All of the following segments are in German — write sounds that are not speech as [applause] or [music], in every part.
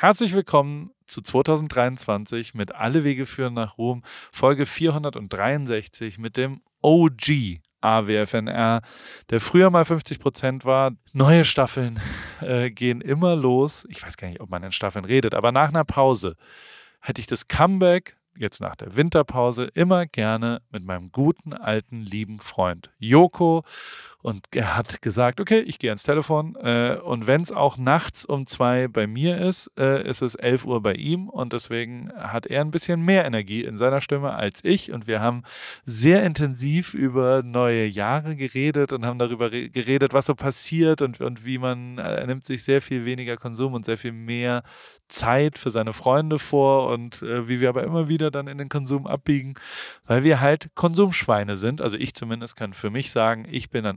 Herzlich willkommen zu 2023 mit Alle Wege führen nach Rom, Folge 463 mit dem OG AWFNR, der früher mal 50 Prozent war. Neue Staffeln äh, gehen immer los. Ich weiß gar nicht, ob man in Staffeln redet, aber nach einer Pause hätte ich das Comeback jetzt nach der Winterpause immer gerne mit meinem guten alten lieben Freund Joko und er hat gesagt, okay, ich gehe ans Telefon. Äh, und wenn es auch nachts um zwei bei mir ist, äh, ist es elf Uhr bei ihm. Und deswegen hat er ein bisschen mehr Energie in seiner Stimme als ich. Und wir haben sehr intensiv über neue Jahre geredet und haben darüber geredet, was so passiert und, und wie man, er äh, nimmt sich sehr viel weniger Konsum und sehr viel mehr Zeit für seine Freunde vor und äh, wie wir aber immer wieder dann in den Konsum abbiegen, weil wir halt Konsumschweine sind. Also ich zumindest kann für mich sagen, ich bin ein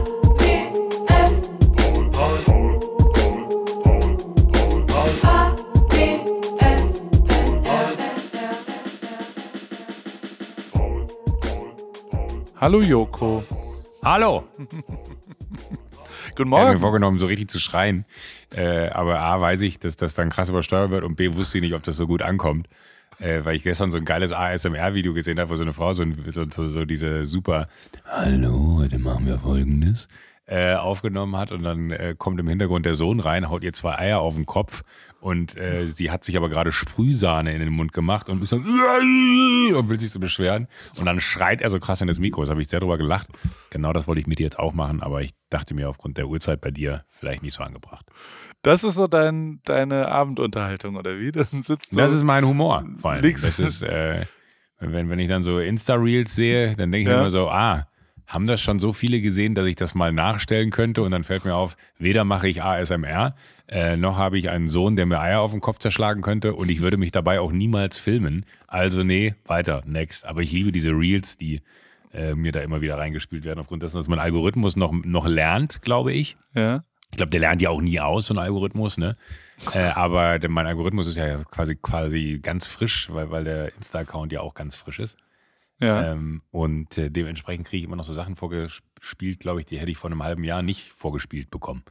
Hallo Joko. Hallo. [laughs] Guten Morgen. Ich habe mir vorgenommen, so richtig zu schreien. Äh, aber A, weiß ich, dass das dann krass übersteuert wird und B, wusste ich nicht, ob das so gut ankommt. Äh, weil ich gestern so ein geiles ASMR-Video gesehen habe, wo so eine Frau so, so, so, so diese super Hallo, heute machen wir folgendes äh, aufgenommen hat und dann äh, kommt im Hintergrund der Sohn rein, haut ihr zwei Eier auf den Kopf und äh, sie hat sich aber gerade Sprühsahne in den Mund gemacht und ist so und will sich so beschweren. Und dann schreit er so krass in das Mikro. Das habe ich sehr drüber gelacht. Genau das wollte ich mit dir jetzt auch machen, aber ich dachte mir aufgrund der Uhrzeit bei dir vielleicht nicht so angebracht. Das ist so dein, deine Abendunterhaltung, oder wie? Dann sitzt das ist mein Humor. Vor allem. Das ist, [laughs] äh, wenn, wenn ich dann so Insta-Reels sehe, dann denke ich ja. immer so, ah, haben das schon so viele gesehen, dass ich das mal nachstellen könnte. Und dann fällt mir auf, weder mache ich ASMR, äh, noch habe ich einen Sohn, der mir Eier auf den Kopf zerschlagen könnte. Und ich würde mich dabei auch niemals filmen. Also nee, weiter, next. Aber ich liebe diese Reels, die äh, mir da immer wieder reingespielt werden, aufgrund dessen, dass mein Algorithmus noch, noch lernt, glaube ich. Ja. Ich glaube, der lernt ja auch nie aus, so ein Algorithmus, ne? Äh, aber mein Algorithmus ist ja quasi, quasi ganz frisch, weil, weil der Insta-Account ja auch ganz frisch ist. Ja. Ähm, und äh, dementsprechend kriege ich immer noch so Sachen vorgespielt, glaube ich, die hätte ich vor einem halben Jahr nicht vorgespielt bekommen.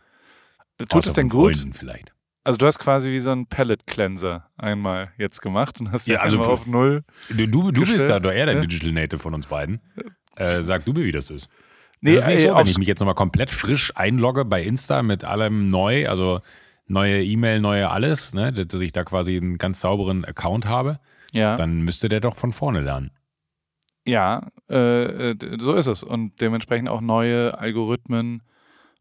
Tut Außer es denn gut? Vielleicht. Also du hast quasi wie so einen Palette-Cleanser einmal jetzt gemacht und hast ja, ja also einmal auf null. Du, du, du bist da doch eher der ja. Digital Native von uns beiden. Äh, sag du mir, wie das ist. Nee, das ist nicht so, wenn ich mich jetzt nochmal komplett frisch einlogge bei Insta mit allem neu, also neue E-Mail, neue alles, ne, dass ich da quasi einen ganz sauberen Account habe, ja. dann müsste der doch von vorne lernen. Ja, äh, äh so ist es. Und dementsprechend auch neue Algorithmen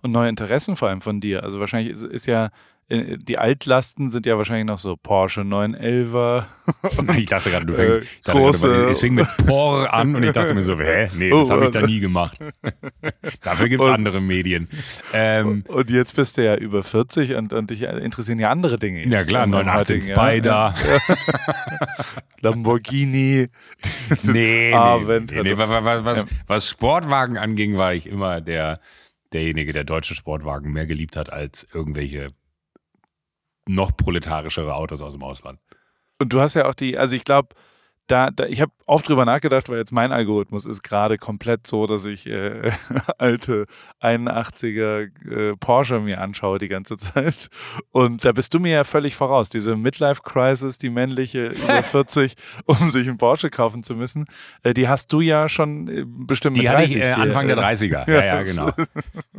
und neue Interessen vor allem von dir. Also wahrscheinlich ist, ist ja äh, die Altlasten sind ja wahrscheinlich noch so Porsche 911er. [laughs] ich dachte gerade, du fängst. Äh, ich, große. Grad, ich fing mit Porr an und ich dachte mir so, hä? Nee, das habe ich da nie gemacht. [laughs] Dafür gibt es andere Medien. Ähm, und jetzt bist du ja über 40 und, und dich interessieren ja andere Dinge. Ja, klar, 89 Spider. Ja. [laughs] Lamborghini. Nee, nee, nee, nee, was, was, ja. was Sportwagen anging, war ich immer der derjenige, der deutsche Sportwagen mehr geliebt hat als irgendwelche noch proletarischere Autos aus dem Ausland. Und du hast ja auch die, also ich glaube, da, da, ich habe oft drüber nachgedacht, weil jetzt mein Algorithmus ist gerade komplett so, dass ich äh, [laughs] alte 81er äh, Porsche mir anschaue die ganze Zeit. Und da bist du mir ja völlig voraus. Diese Midlife-Crisis, die männliche [laughs] über 40, um sich einen Porsche kaufen zu müssen, äh, die hast du ja schon äh, bestimmt die mit 30. Ich, äh, die, Anfang der 30er. Ja, ja, genau.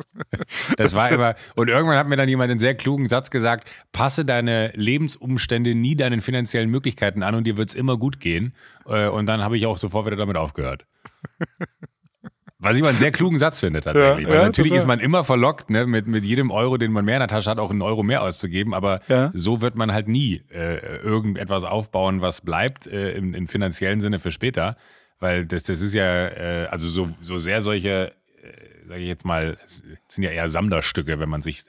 [laughs] das war immer. Und irgendwann hat mir dann jemand einen sehr klugen Satz gesagt: Passe deine Lebensumstände nie deinen finanziellen Möglichkeiten an und dir wird es immer gut gehen. Äh, und dann habe ich auch sofort wieder damit aufgehört. Was ich mal einen sehr klugen Satz finde tatsächlich. Ja, Weil ja, natürlich total. ist man immer verlockt, ne, mit, mit jedem Euro, den man mehr in der Tasche hat, auch einen Euro mehr auszugeben. Aber ja. so wird man halt nie äh, irgendetwas aufbauen, was bleibt äh, im, im, finanziellen Sinne für später. Weil das, das ist ja, äh, also so, so sehr solche, äh, sage ich jetzt mal, sind ja eher Sammlerstücke, wenn man sich,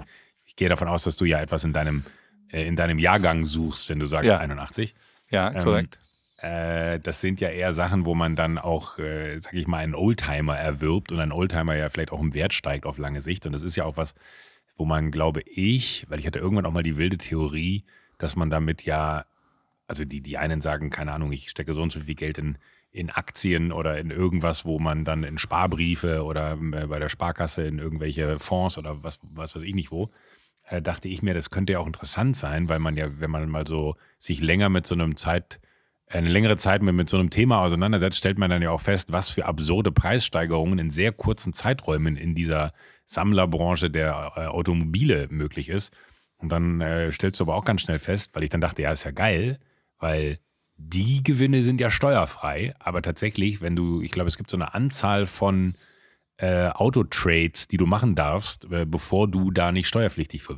ich gehe davon aus, dass du ja etwas in deinem, äh, in deinem Jahrgang suchst, wenn du sagst 81. Ja, ähm, korrekt. Ähm, äh, das sind ja eher Sachen, wo man dann auch, äh, sag ich mal, einen Oldtimer erwirbt und ein Oldtimer ja vielleicht auch im Wert steigt auf lange Sicht. Und das ist ja auch was, wo man, glaube ich, weil ich hatte irgendwann auch mal die wilde Theorie, dass man damit ja, also die, die einen sagen, keine Ahnung, ich stecke so und so viel Geld in, in Aktien oder in irgendwas, wo man dann in Sparbriefe oder äh, bei der Sparkasse in irgendwelche Fonds oder was, was weiß ich nicht wo, äh, dachte ich mir, das könnte ja auch interessant sein, weil man ja, wenn man mal so sich länger mit so einem Zeit, eine längere Zeit mit, so einem Thema auseinandersetzt, stellt man dann ja auch fest, was für absurde Preissteigerungen in sehr kurzen Zeiträumen in dieser Sammlerbranche der äh, Automobile möglich ist. Und dann äh, stellst du aber auch ganz schnell fest, weil ich dann dachte, ja, ist ja geil, weil die Gewinne sind ja steuerfrei. Aber tatsächlich, wenn du, ich glaube, es gibt so eine Anzahl von äh, Autotrades, die du machen darfst, äh, bevor du da nicht steuerpflichtig für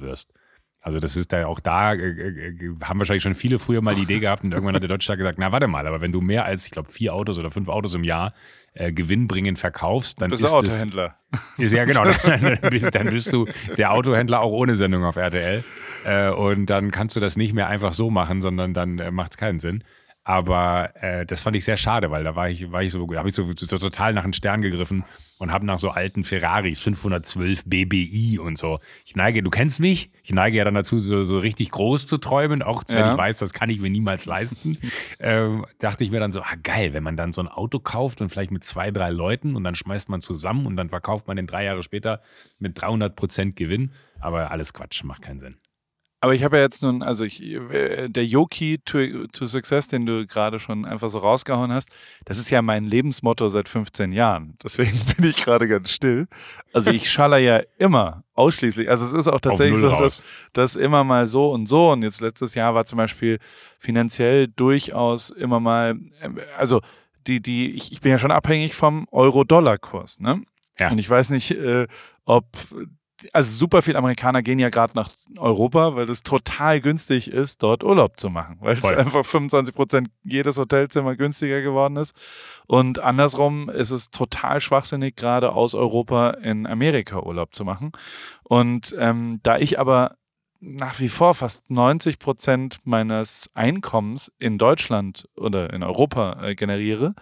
also das ist da auch da, äh, äh, äh, haben wahrscheinlich schon viele früher mal die Idee gehabt und irgendwann hat der Deutsche gesagt, na warte mal, aber wenn du mehr als, ich glaube, vier Autos oder fünf Autos im Jahr äh, gewinnbringend verkaufst, dann bist ist Autohändler. ist, ja genau, [laughs] dann, bist, dann bist du der Autohändler auch ohne Sendung auf RTL äh, und dann kannst du das nicht mehr einfach so machen, sondern dann äh, macht es keinen Sinn. Aber äh, das fand ich sehr schade, weil da war ich, war ich so, habe ich so, so, total nach den Stern gegriffen und habe nach so alten Ferraris 512 BBI und so. Ich neige, du kennst mich, ich neige ja dann dazu, so, so richtig groß zu träumen, auch wenn ja. ich weiß, das kann ich mir niemals leisten. [laughs] ähm, dachte ich mir dann so, ah geil, wenn man dann so ein Auto kauft und vielleicht mit zwei, drei Leuten und dann schmeißt man zusammen und dann verkauft man den drei Jahre später mit 300 Prozent Gewinn. Aber alles Quatsch, macht keinen Sinn. Aber ich habe ja jetzt nun, also ich, äh, der Yoki to, to Success, den du gerade schon einfach so rausgehauen hast, das ist ja mein Lebensmotto seit 15 Jahren. Deswegen [laughs] bin ich gerade ganz still. Also ich schaller ja immer ausschließlich. Also es ist auch tatsächlich so, dass, dass immer mal so und so. Und jetzt letztes Jahr war zum Beispiel finanziell durchaus immer mal, äh, also die, die, ich, ich bin ja schon abhängig vom Euro-Dollar-Kurs, ne? Ja. Und ich weiß nicht, äh, ob also super viele Amerikaner gehen ja gerade nach Europa, weil es total günstig ist, dort Urlaub zu machen, weil es einfach 25 Prozent jedes Hotelzimmer günstiger geworden ist. Und andersrum ist es total schwachsinnig, gerade aus Europa in Amerika Urlaub zu machen. Und ähm, da ich aber nach wie vor fast 90 Prozent meines Einkommens in Deutschland oder in Europa äh, generiere,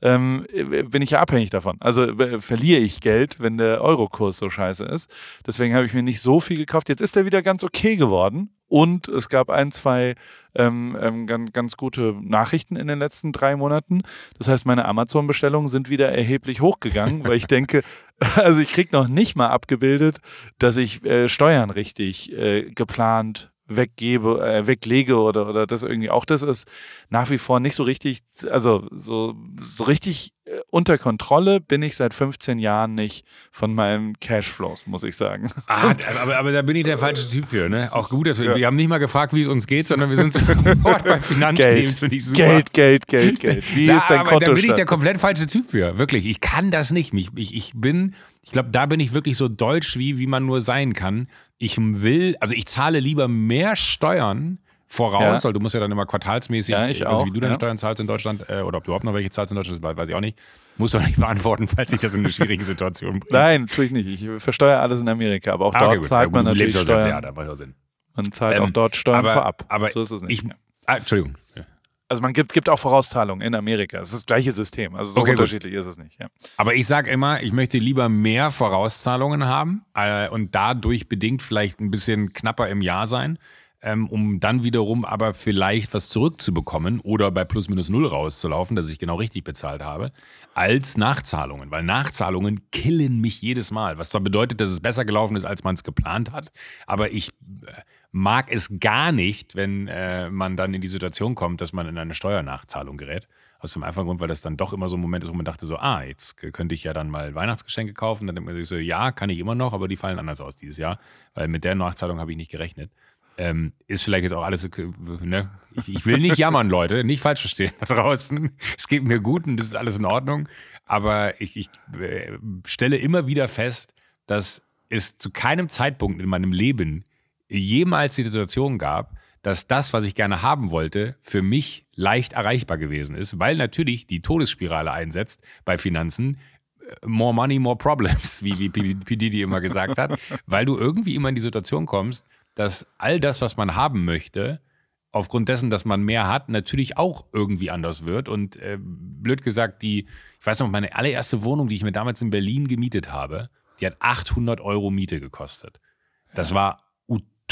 ähm, bin ich ja abhängig davon. Also äh, verliere ich Geld, wenn der Eurokurs so scheiße ist. Deswegen habe ich mir nicht so viel gekauft. Jetzt ist er wieder ganz okay geworden, und es gab ein, zwei ähm, ähm, ganz, ganz gute Nachrichten in den letzten drei Monaten. Das heißt, meine Amazon-Bestellungen sind wieder erheblich hochgegangen, weil ich denke, [laughs] also ich kriege noch nicht mal abgebildet, dass ich äh, Steuern richtig äh, geplant weggebe, äh, weglege oder, oder das irgendwie. Auch das ist nach wie vor nicht so richtig, also so, so richtig äh, unter Kontrolle bin ich seit 15 Jahren nicht von meinem Cashflows, muss ich sagen. Ah, aber, aber da bin ich der falsche Typ für, ne? Auch gut dafür. Ja. Wir haben nicht mal gefragt, wie es uns geht, sondern wir sind [laughs] sofort bei Finanzthemen. Geld. Geld, Geld, Geld, Geld. Wie Na, ist dein aber Da bin ich der komplett falsche Typ für, wirklich. Ich kann das nicht. Mich, ich, ich bin, ich glaube, da bin ich wirklich so deutsch, wie, wie man nur sein kann ich will, also ich zahle lieber mehr Steuern voraus, ja. weil du musst ja dann immer quartalsmäßig, ja, ich, ich weiß nicht, wie du deine Steuern zahlst in Deutschland äh, oder ob du überhaupt noch welche zahlst in Deutschland, weiß ich auch nicht. Musst du auch nicht beantworten, [laughs] falls ich das in eine schwierige Situation bringe. Nein, tue ich nicht. Ich versteuere alles in Amerika, aber auch ah, okay, dort gut. zahlt ja, man natürlich Steuern. Jahr, da macht Sinn. Man zahlt ähm, auch dort Steuern aber, vorab. Aber so ist es nicht. Ich, ah, Entschuldigung. Ja. Also man gibt, gibt auch Vorauszahlungen in Amerika. Es ist das gleiche System. Also so okay, unterschiedlich gut. ist es nicht. Ja. Aber ich sage immer, ich möchte lieber mehr Vorauszahlungen haben äh, und dadurch bedingt vielleicht ein bisschen knapper im Jahr sein, ähm, um dann wiederum aber vielleicht was zurückzubekommen oder bei plus minus null rauszulaufen, dass ich genau richtig bezahlt habe, als Nachzahlungen. Weil Nachzahlungen killen mich jedes Mal. Was zwar bedeutet, dass es besser gelaufen ist, als man es geplant hat, aber ich... Äh, mag es gar nicht, wenn äh, man dann in die Situation kommt, dass man in eine Steuernachzahlung gerät. Aus dem einfachen Grund, weil das dann doch immer so ein Moment ist, wo man dachte so, ah, jetzt könnte ich ja dann mal Weihnachtsgeschenke kaufen. Dann denkt man sich so, ja, kann ich immer noch, aber die fallen anders aus dieses Jahr, weil mit der Nachzahlung habe ich nicht gerechnet. Ähm, ist vielleicht jetzt auch alles, äh, ne? ich, ich, will nicht jammern, Leute, nicht falsch verstehen da draußen. Es geht mir gut und das ist alles in Ordnung. Aber ich, ich äh, stelle immer wieder fest, dass es zu keinem Zeitpunkt in meinem Leben jemals die Situation gab, dass das, was ich gerne haben wollte, für mich leicht erreichbar gewesen ist, weil natürlich die Todesspirale einsetzt bei Finanzen, äh, more money, more problems, [laughs] wie, wie P. immer gesagt hat, weil du irgendwie immer in die Situation kommst, dass all das, was man haben möchte, aufgrund dessen, dass man mehr hat, natürlich auch irgendwie anders wird. Und äh, blöd gesagt, die, ich weiß noch, meine allererste Wohnung, die ich mir damals in Berlin gemietet habe, die hat 800 Euro Miete gekostet. Das war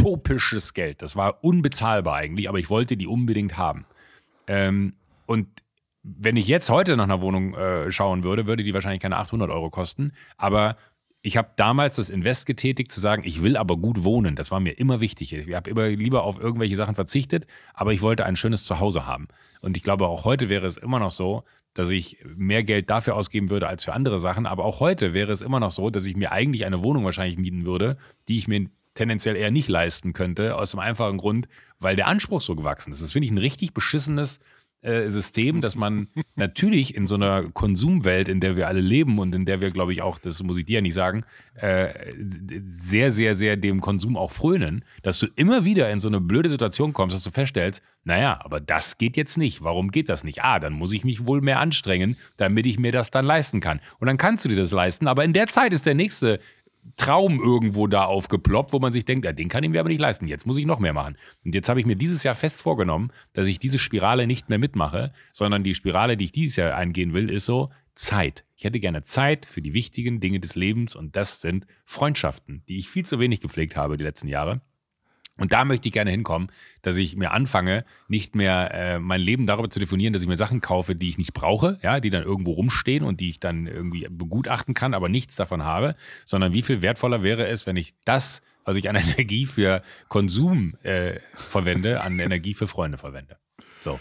utopisches Geld. Das war unbezahlbar eigentlich, aber ich wollte die unbedingt haben. Ähm, und wenn ich jetzt heute nach einer Wohnung äh, schauen würde, würde die wahrscheinlich keine 800 Euro kosten. Aber ich habe damals das Invest getätigt, zu sagen, ich will aber gut wohnen. Das war mir immer wichtig. Ich habe immer lieber auf irgendwelche Sachen verzichtet, aber ich wollte ein schönes Zuhause haben. Und ich glaube, auch heute wäre es immer noch so, dass ich mehr Geld dafür ausgeben würde als für andere Sachen. Aber auch heute wäre es immer noch so, dass ich mir eigentlich eine Wohnung wahrscheinlich mieten würde, die ich mir tendenziell eher nicht leisten könnte, aus dem einfachen Grund, weil der Anspruch so gewachsen ist. Das finde ich ein richtig beschissenes äh, System, dass man [laughs] natürlich in so einer Konsumwelt, in der wir alle leben und in der wir, glaube ich, auch, das muss ich dir ja nicht sagen, äh, sehr, sehr, sehr dem Konsum auch frönen, dass du immer wieder in so eine blöde Situation kommst, dass du feststellst, naja, aber das geht jetzt nicht. Warum geht das nicht? Ah, dann muss ich mich wohl mehr anstrengen, damit ich mir das dann leisten kann. Und dann kannst du dir das leisten, aber in der Zeit ist der nächste Traum irgendwo da aufgeploppt, wo man sich denkt, ja, den kann ich mir aber nicht leisten, jetzt muss ich noch mehr machen. Und jetzt habe ich mir dieses Jahr fest vorgenommen, dass ich diese Spirale nicht mehr mitmache, sondern die Spirale, die ich dieses Jahr eingehen will, ist so Zeit. Ich hätte gerne Zeit für die wichtigen Dinge des Lebens und das sind Freundschaften, die ich viel zu wenig gepflegt habe die letzten Jahre. Und da möchte ich gerne hinkommen, dass ich mir anfange, nicht mehr äh, mein Leben darüber zu definieren, dass ich mir Sachen kaufe, die ich nicht brauche, ja, die dann irgendwo rumstehen und die ich dann irgendwie begutachten kann, aber nichts davon habe, sondern wie viel wertvoller wäre es, wenn ich das, was ich an [laughs] Energie für Konsum äh, verwende, an Energie für Freunde verwende. So.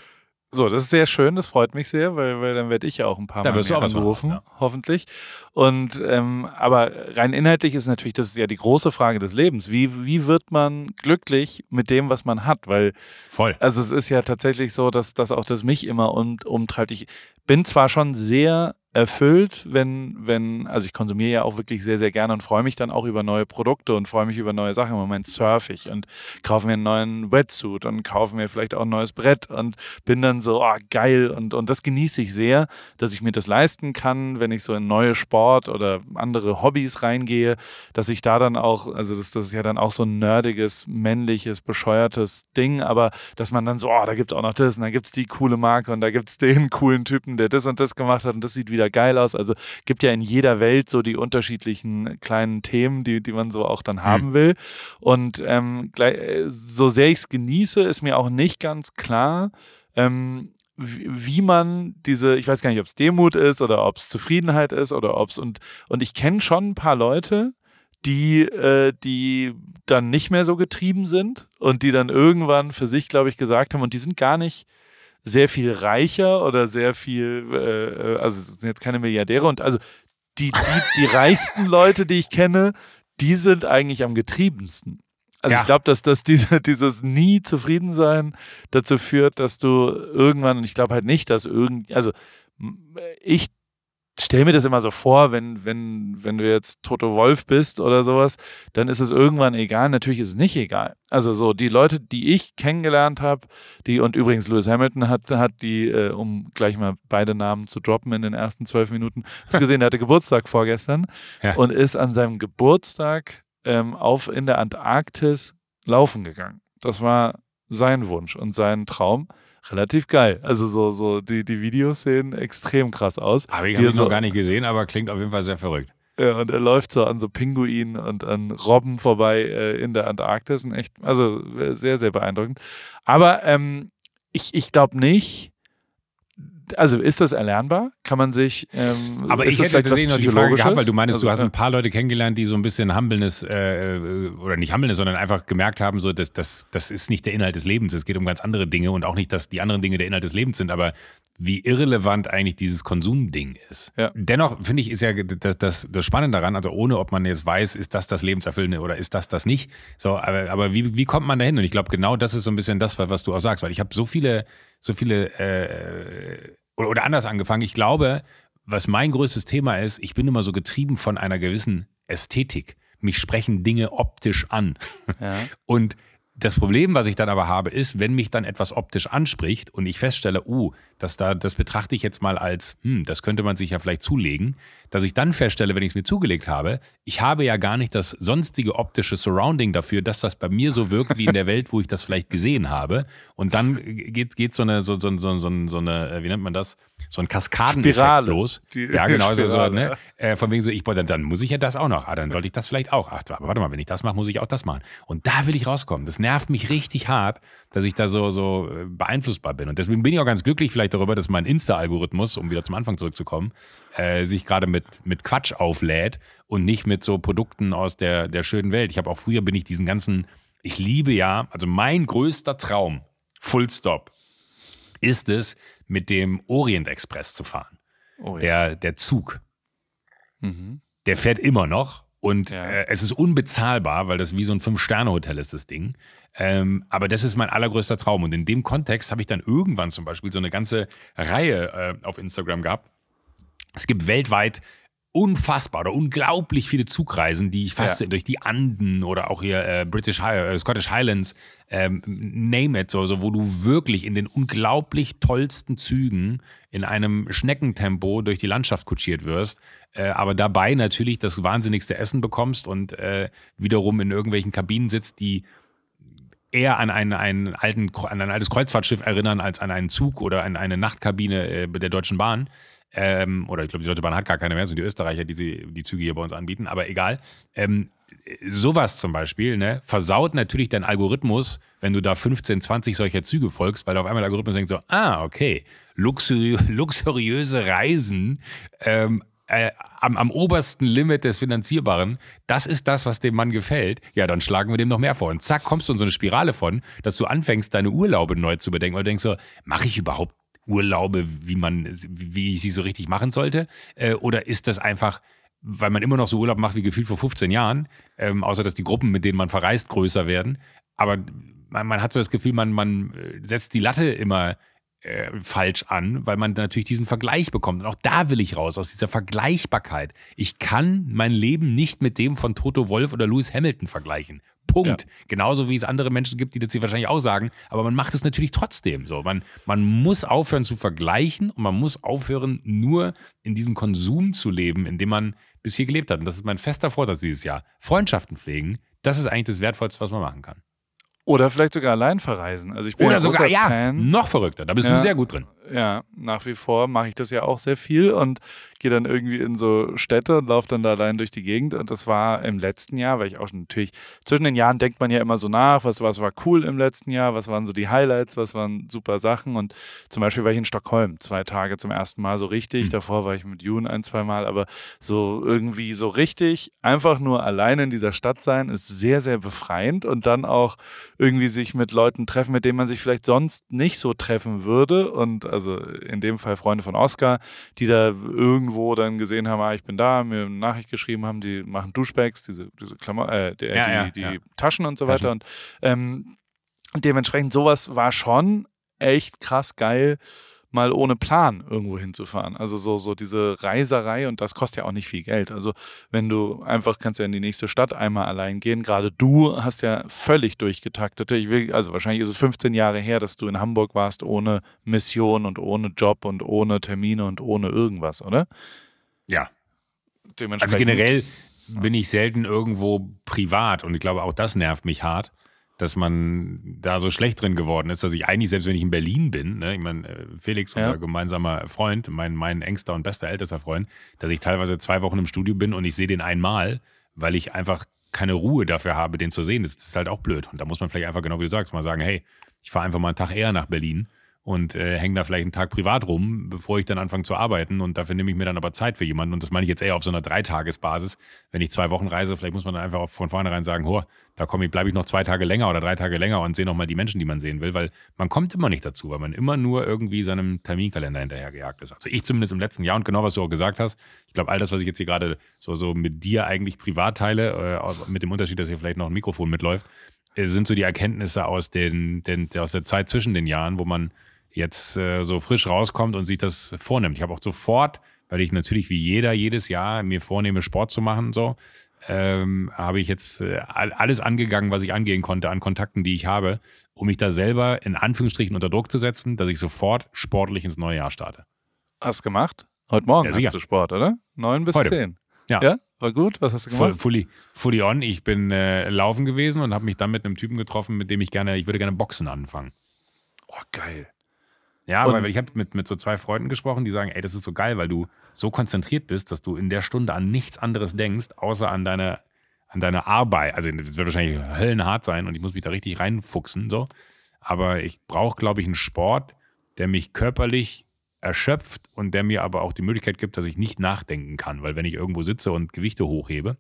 So, das ist sehr schön, das freut mich sehr, weil, weil dann werde ich ja auch ein paar da Mal wirst mehr du auch angerufen, machen, ja. hoffentlich. Und ähm, aber rein inhaltlich ist natürlich, das ist ja die große Frage des Lebens. Wie, wie wird man glücklich mit dem, was man hat? Weil Voll. also es ist ja tatsächlich so, dass dass auch das mich immer um, umtreibt. Ich bin zwar schon sehr erfüllt, wenn, wenn, also ich konsumiere ja auch wirklich sehr, sehr gerne und freue mich dann auch über neue Produkte und freue mich über neue Sachen. Im Moment surfe ich und kaufe mir einen neuen Wetsuit und kaufe mir vielleicht auch ein neues Brett und bin dann so, oh, geil. Und, und das genieße ich sehr, dass ich mir das leisten kann, wenn ich so in neue Sport oder andere Hobbys reingehe, dass ich da dann auch, also das, das ist ja dann auch so ein nerdiges, männliches, bescheuertes Ding, aber dass man dann so, oh, da gibt es auch noch das und da gibt es die coole Marke und da gibt es den coolen Typen Typen, der das und das gemacht hat und das sieht wieder geil aus. Also gibt ja in jeder Welt so die unterschiedlichen kleinen Themen, die, die man so auch dann mhm. haben mhm. will. Und ähm, gleich, äh, so sehr ich es genieße, ist mir auch nicht ganz klar, ähm, wie man diese, ich weiß gar nicht, ob es Demut ist oder ob es Zufriedenheit ist oder ob es und, und ich kenne schon ein paar Leute, die, äh, die dann nicht mehr so getrieben sind und die dann irgendwann für sich, glaube ich, gesagt haben, und die sind gar nicht, sehr viel reicher oder sehr viel, äh, äh also sind jetzt keine Milliardäre und also die, die, die [laughs] reichsten Leute, die ich kenne, die sind eigentlich am getriebensten. Also ja. ich glaube, dass das diese, dieses nie zufrieden sein dazu führt, dass du irgendwann, und ich glaube halt nicht, dass irgend, also ich stell mir das immer so vor, wenn, wenn, wenn du jetzt Toto Wolf bist oder sowas, dann ist es irgendwann egal. Natürlich ist es nicht egal. Also so, die Leute, die ich kennengelernt habe, die, und übrigens Lewis Hamilton hat, hat die, äh, um gleich mal beide Namen zu droppen in den ersten zwölf Minuten, hast gesehen, der hatte [laughs] Geburtstag vorgestern ja. und ist an seinem Geburtstag ähm, auf in der Antarktis laufen gegangen. Das war sein Wunsch und sein Traum relativ geil. Also so, so die, die Videos sehen extrem krass aus. Habe ich, hab ich so, noch gar nicht gesehen, aber klingt auf jeden Fall sehr verrückt. Ja, und er läuft so an so Pinguinen und an Robben vorbei äh, in der Antarktis. Und echt, also äh, sehr, sehr beeindruckend. Aber ähm, ich, ich glaube nicht, also ist das erlernbar? Kann man sich. Ähm, aber ich hätte tatsächlich noch die Frage gehabt, weil du meinst, also, du hast ein paar Leute kennengelernt, die so ein bisschen Humbleness, äh, äh, oder nicht Humbleness, sondern einfach gemerkt haben, so, dass, das, das ist nicht der Inhalt des Lebens. Es geht um ganz andere Dinge und auch nicht, dass die anderen Dinge der Inhalt des Lebens sind, aber wie irrelevant eigentlich dieses Konsumding ist. Ja. Dennoch finde ich, ist ja das, das, das Spannende daran, also ohne ob man jetzt weiß, ist das das Lebenserfüllende oder ist das das nicht. So, aber, aber wie, wie kommt man dahin? Und ich glaube, genau das ist so ein bisschen das, was du auch sagst, weil ich habe so viele so viele äh, äh oder anders angefangen. Ich glaube, was mein größtes Thema ist, ich bin immer so getrieben von einer gewissen Ästhetik. Mich sprechen Dinge optisch an. Ja. [laughs] Und das Problem, was ich dann aber habe, ist, wenn mich dann etwas optisch anspricht und ich feststelle, uh, das, da, das betrachte ich jetzt mal als, hm, das könnte man sich ja vielleicht zulegen, dass ich dann feststelle, wenn ich es mir zugelegt habe, ich habe ja gar nicht das sonstige optische Surrounding dafür, dass das bei mir so wirkt wie in der Welt, wo ich das vielleicht gesehen habe. Und dann äh, geht, geht so eine, so, so, so, so, so eine, äh, wie nennt man das? so ein Kaskadeneffekt Spirale. los. Die, ja, genau. So, so, ne? Äh, von wegen so, ich, boah, dann, dann muss ich ja das auch noch. Ah, dann sollte ich das vielleicht auch. Ach, warte mal, wenn ich das mache, muss ich auch das machen. Und da will ich rauskommen. Das nervt mich richtig hart, dass ich da so, so äh, beeinflussbar bin. Und deswegen bin ich auch ganz glücklich vielleicht darüber, dass mein Insta-Algorithmus, um wieder zum Anfang zurückzukommen, äh, sich gerade mit, mit Quatsch auflädt und nicht mit so Produkten aus der, der schönen Welt. Ich habe auch früher bin ich diesen ganzen, ich liebe ja, also mein größter Traum, Full Stop, ist es, mit dem Orient Express zu fahren. Oh, ja. der, der Zug. Mhm. Der fährt immer noch und ja. äh, es ist unbezahlbar, weil das wie so ein Fünf-Sterne-Hotel ist, das Ding. Ähm, aber das ist mein allergrößter Traum. Und in dem Kontext habe ich dann irgendwann zum Beispiel so eine ganze Reihe äh, auf Instagram gehabt. Es gibt weltweit unfassbar oder unglaublich viele Zugreisen, die ich fast ja. durch die Anden oder auch hier äh, British High, äh, Scottish Highlands, ähm, name it, so, so, wo du wirklich in den unglaublich tollsten Zügen in einem Schneckentempo durch die Landschaft kutschiert wirst, äh, aber dabei natürlich das wahnsinnigste Essen bekommst und äh, wiederum in irgendwelchen Kabinen sitzt, die eher an, einen, einen alten, an ein altes Kreuzfahrtschiff erinnern als an einen Zug oder an eine Nachtkabine äh, der Deutschen Bahn ähm, oder ich glaube, die Deutsche Bahn hat gar keine mehr, sind die Österreicher, die sie, die Züge hier bei uns anbieten, aber egal. Ähm, sowas zum Beispiel, ne, versaut natürlich dein Algorithmus, wenn du da 15, 20 solcher Züge folgst, weil auf einmal der Algorithmus denkt so, ah, okay, luxuri luxuriöse Reisen ähm, äh, am, am, obersten Limit des Finanzierbaren, das ist das, was dem Mann gefällt, ja, dann schlagen wir dem noch mehr vor. Und zack, kommst du in so eine Spirale von, dass du anfängst, deine Urlaube neu zu bedenken, weil du denkst so, mache ich überhaupt Urlaube, wie man, wie ich sie so richtig machen sollte? Äh, oder ist das einfach, weil man immer noch so Urlaub macht wie gefühlt vor 15 Jahren, ähm, außer dass die Gruppen, mit denen man verreist, größer werden. Aber man, man hat so das Gefühl, man, man äh, setzt die Latte immer äh, falsch an, weil man natürlich diesen Vergleich bekommt. Und auch da will ich raus, aus dieser Vergleichbarkeit. Ich kann mein Leben nicht mit dem von Toto Wolf oder Lewis Hamilton vergleichen. Punkt. Ja. Genauso wie es andere Menschen gibt, die das hier wahrscheinlich auch sagen, aber man macht es natürlich trotzdem so. Man, man muss aufhören zu vergleichen und man muss aufhören, nur in diesem Konsum zu leben, in dem man bis hier gelebt hat. Und das ist mein fester Vorsatz dieses Jahr. Freundschaften pflegen, das ist eigentlich das Wertvollste, was man machen kann. Oder vielleicht sogar allein verreisen. Also ich bin Oder ja sogar, ja, Fan. noch verrückter. Da bist ja. du sehr gut drin. Ja, nach wie vor mache ich das ja auch sehr viel und gehe dann irgendwie in so Städte und laufe dann da allein durch die Gegend. Und das war im letzten Jahr, weil ich auch natürlich zwischen den Jahren denkt man ja immer so nach, was, was war cool im letzten Jahr, was waren so die Highlights, was waren super Sachen. Und zum Beispiel war ich in Stockholm zwei Tage zum ersten Mal so richtig. Mhm. Davor war ich mit Jun ein, zwei Mal, aber so irgendwie so richtig, einfach nur alleine in dieser Stadt sein, ist sehr, sehr befreiend und dann auch irgendwie sich mit Leuten treffen, mit denen man sich vielleicht sonst nicht so treffen würde. Und also in dem Fall Freunde von Oscar, die da irgendwo dann gesehen haben, ah, ich bin da, mir eine Nachricht geschrieben haben, die machen Duschbags, diese, diese Klammer, äh, die, ja, die, ja, die Taschen und so weiter. Taschen. Und ähm, dementsprechend sowas war schon echt krass geil mal ohne Plan irgendwo hinzufahren. Also so, so diese Reiserei und das kostet ja auch nicht viel Geld. Also wenn du einfach kannst ja in die nächste Stadt einmal allein gehen. Gerade du hast ja völlig durchgetaktete. Ich will, also wahrscheinlich ist es 15 Jahre her, dass du in Hamburg warst ohne Mission und ohne Job und ohne Termine und ohne irgendwas, oder? Ja. Also generell bin ich selten irgendwo privat und ich glaube auch das nervt mich hart dass man da so schlecht drin geworden ist, dass ich eigentlich, selbst wenn ich in Berlin bin, ne, ich meine, äh, Felix, unser ja. gemeinsamer Freund, mein, mein engster und bester ältester Freund, dass ich teilweise zwei Wochen im Studio bin und ich sehe den einmal, weil ich einfach keine Ruhe dafür habe, den zu sehen. Das, das ist halt auch blöd. Und da muss man vielleicht einfach, genau wie du sagst, mal sagen, hey, ich fahre einfach mal einen Tag eher nach Berlin und äh, hänge da vielleicht einen Tag privat rum, bevor ich dann anfange zu arbeiten. Und dafür nehme ich mir dann aber Zeit für jemanden. Und das meine ich jetzt eher auf so einer Dreitagesbasis. Wenn ich zwei Wochen reise, vielleicht muss man dann einfach von vornherein sagen, ho, da komme ich, bleibe ich noch zwei Tage länger oder drei Tage länger und sehe nochmal die Menschen, die man sehen will, weil man kommt immer nicht dazu, weil man immer nur irgendwie seinem Terminkalender hinterhergejagt ist. Also ich zumindest im letzten Jahr und genau, was du auch gesagt hast. Ich glaube, all das, was ich jetzt hier gerade so, so mit dir eigentlich privat teile, äh, mit dem Unterschied, dass hier vielleicht noch ein Mikrofon mitläuft, äh, sind so die Erkenntnisse aus, den, den, aus der Zeit zwischen den Jahren, wo man jetzt äh, so frisch rauskommt und sich das vornimmt. Ich habe auch sofort, weil ich natürlich wie jeder jedes Jahr mir vornehme, Sport zu machen, so, ähm, habe ich jetzt äh, alles angegangen, was ich angehen konnte an Kontakten, die ich habe, um mich da selber in Anführungsstrichen unter Druck zu setzen, dass ich sofort sportlich ins neue Jahr starte. Hast du gemacht? Heute Morgen ja, hast du Sport, oder? Neun bis zehn. Ja. ja. War gut? Was hast du gemacht? fully, fully on. Ich bin äh, laufen gewesen und habe mich dann mit einem Typen getroffen, mit dem ich gerne, ich würde gerne Boxen anfangen. Oh, geil. Ja, und weil ich habe mit, mit so zwei Freunden gesprochen, die sagen, ey, das ist so geil, weil du so konzentriert bist, dass du in der Stunde an nichts anderes denkst, außer an deine, an deine Arbeit. Also es wird wahrscheinlich höllenhart sein und ich muss mich da richtig reinfuchsen. So. Aber ich brauche, glaube ich, einen Sport, der mich körperlich erschöpft und der mir aber auch die Möglichkeit gibt, dass ich nicht nachdenken kann. Weil wenn ich irgendwo sitze und Gewichte hochhebe,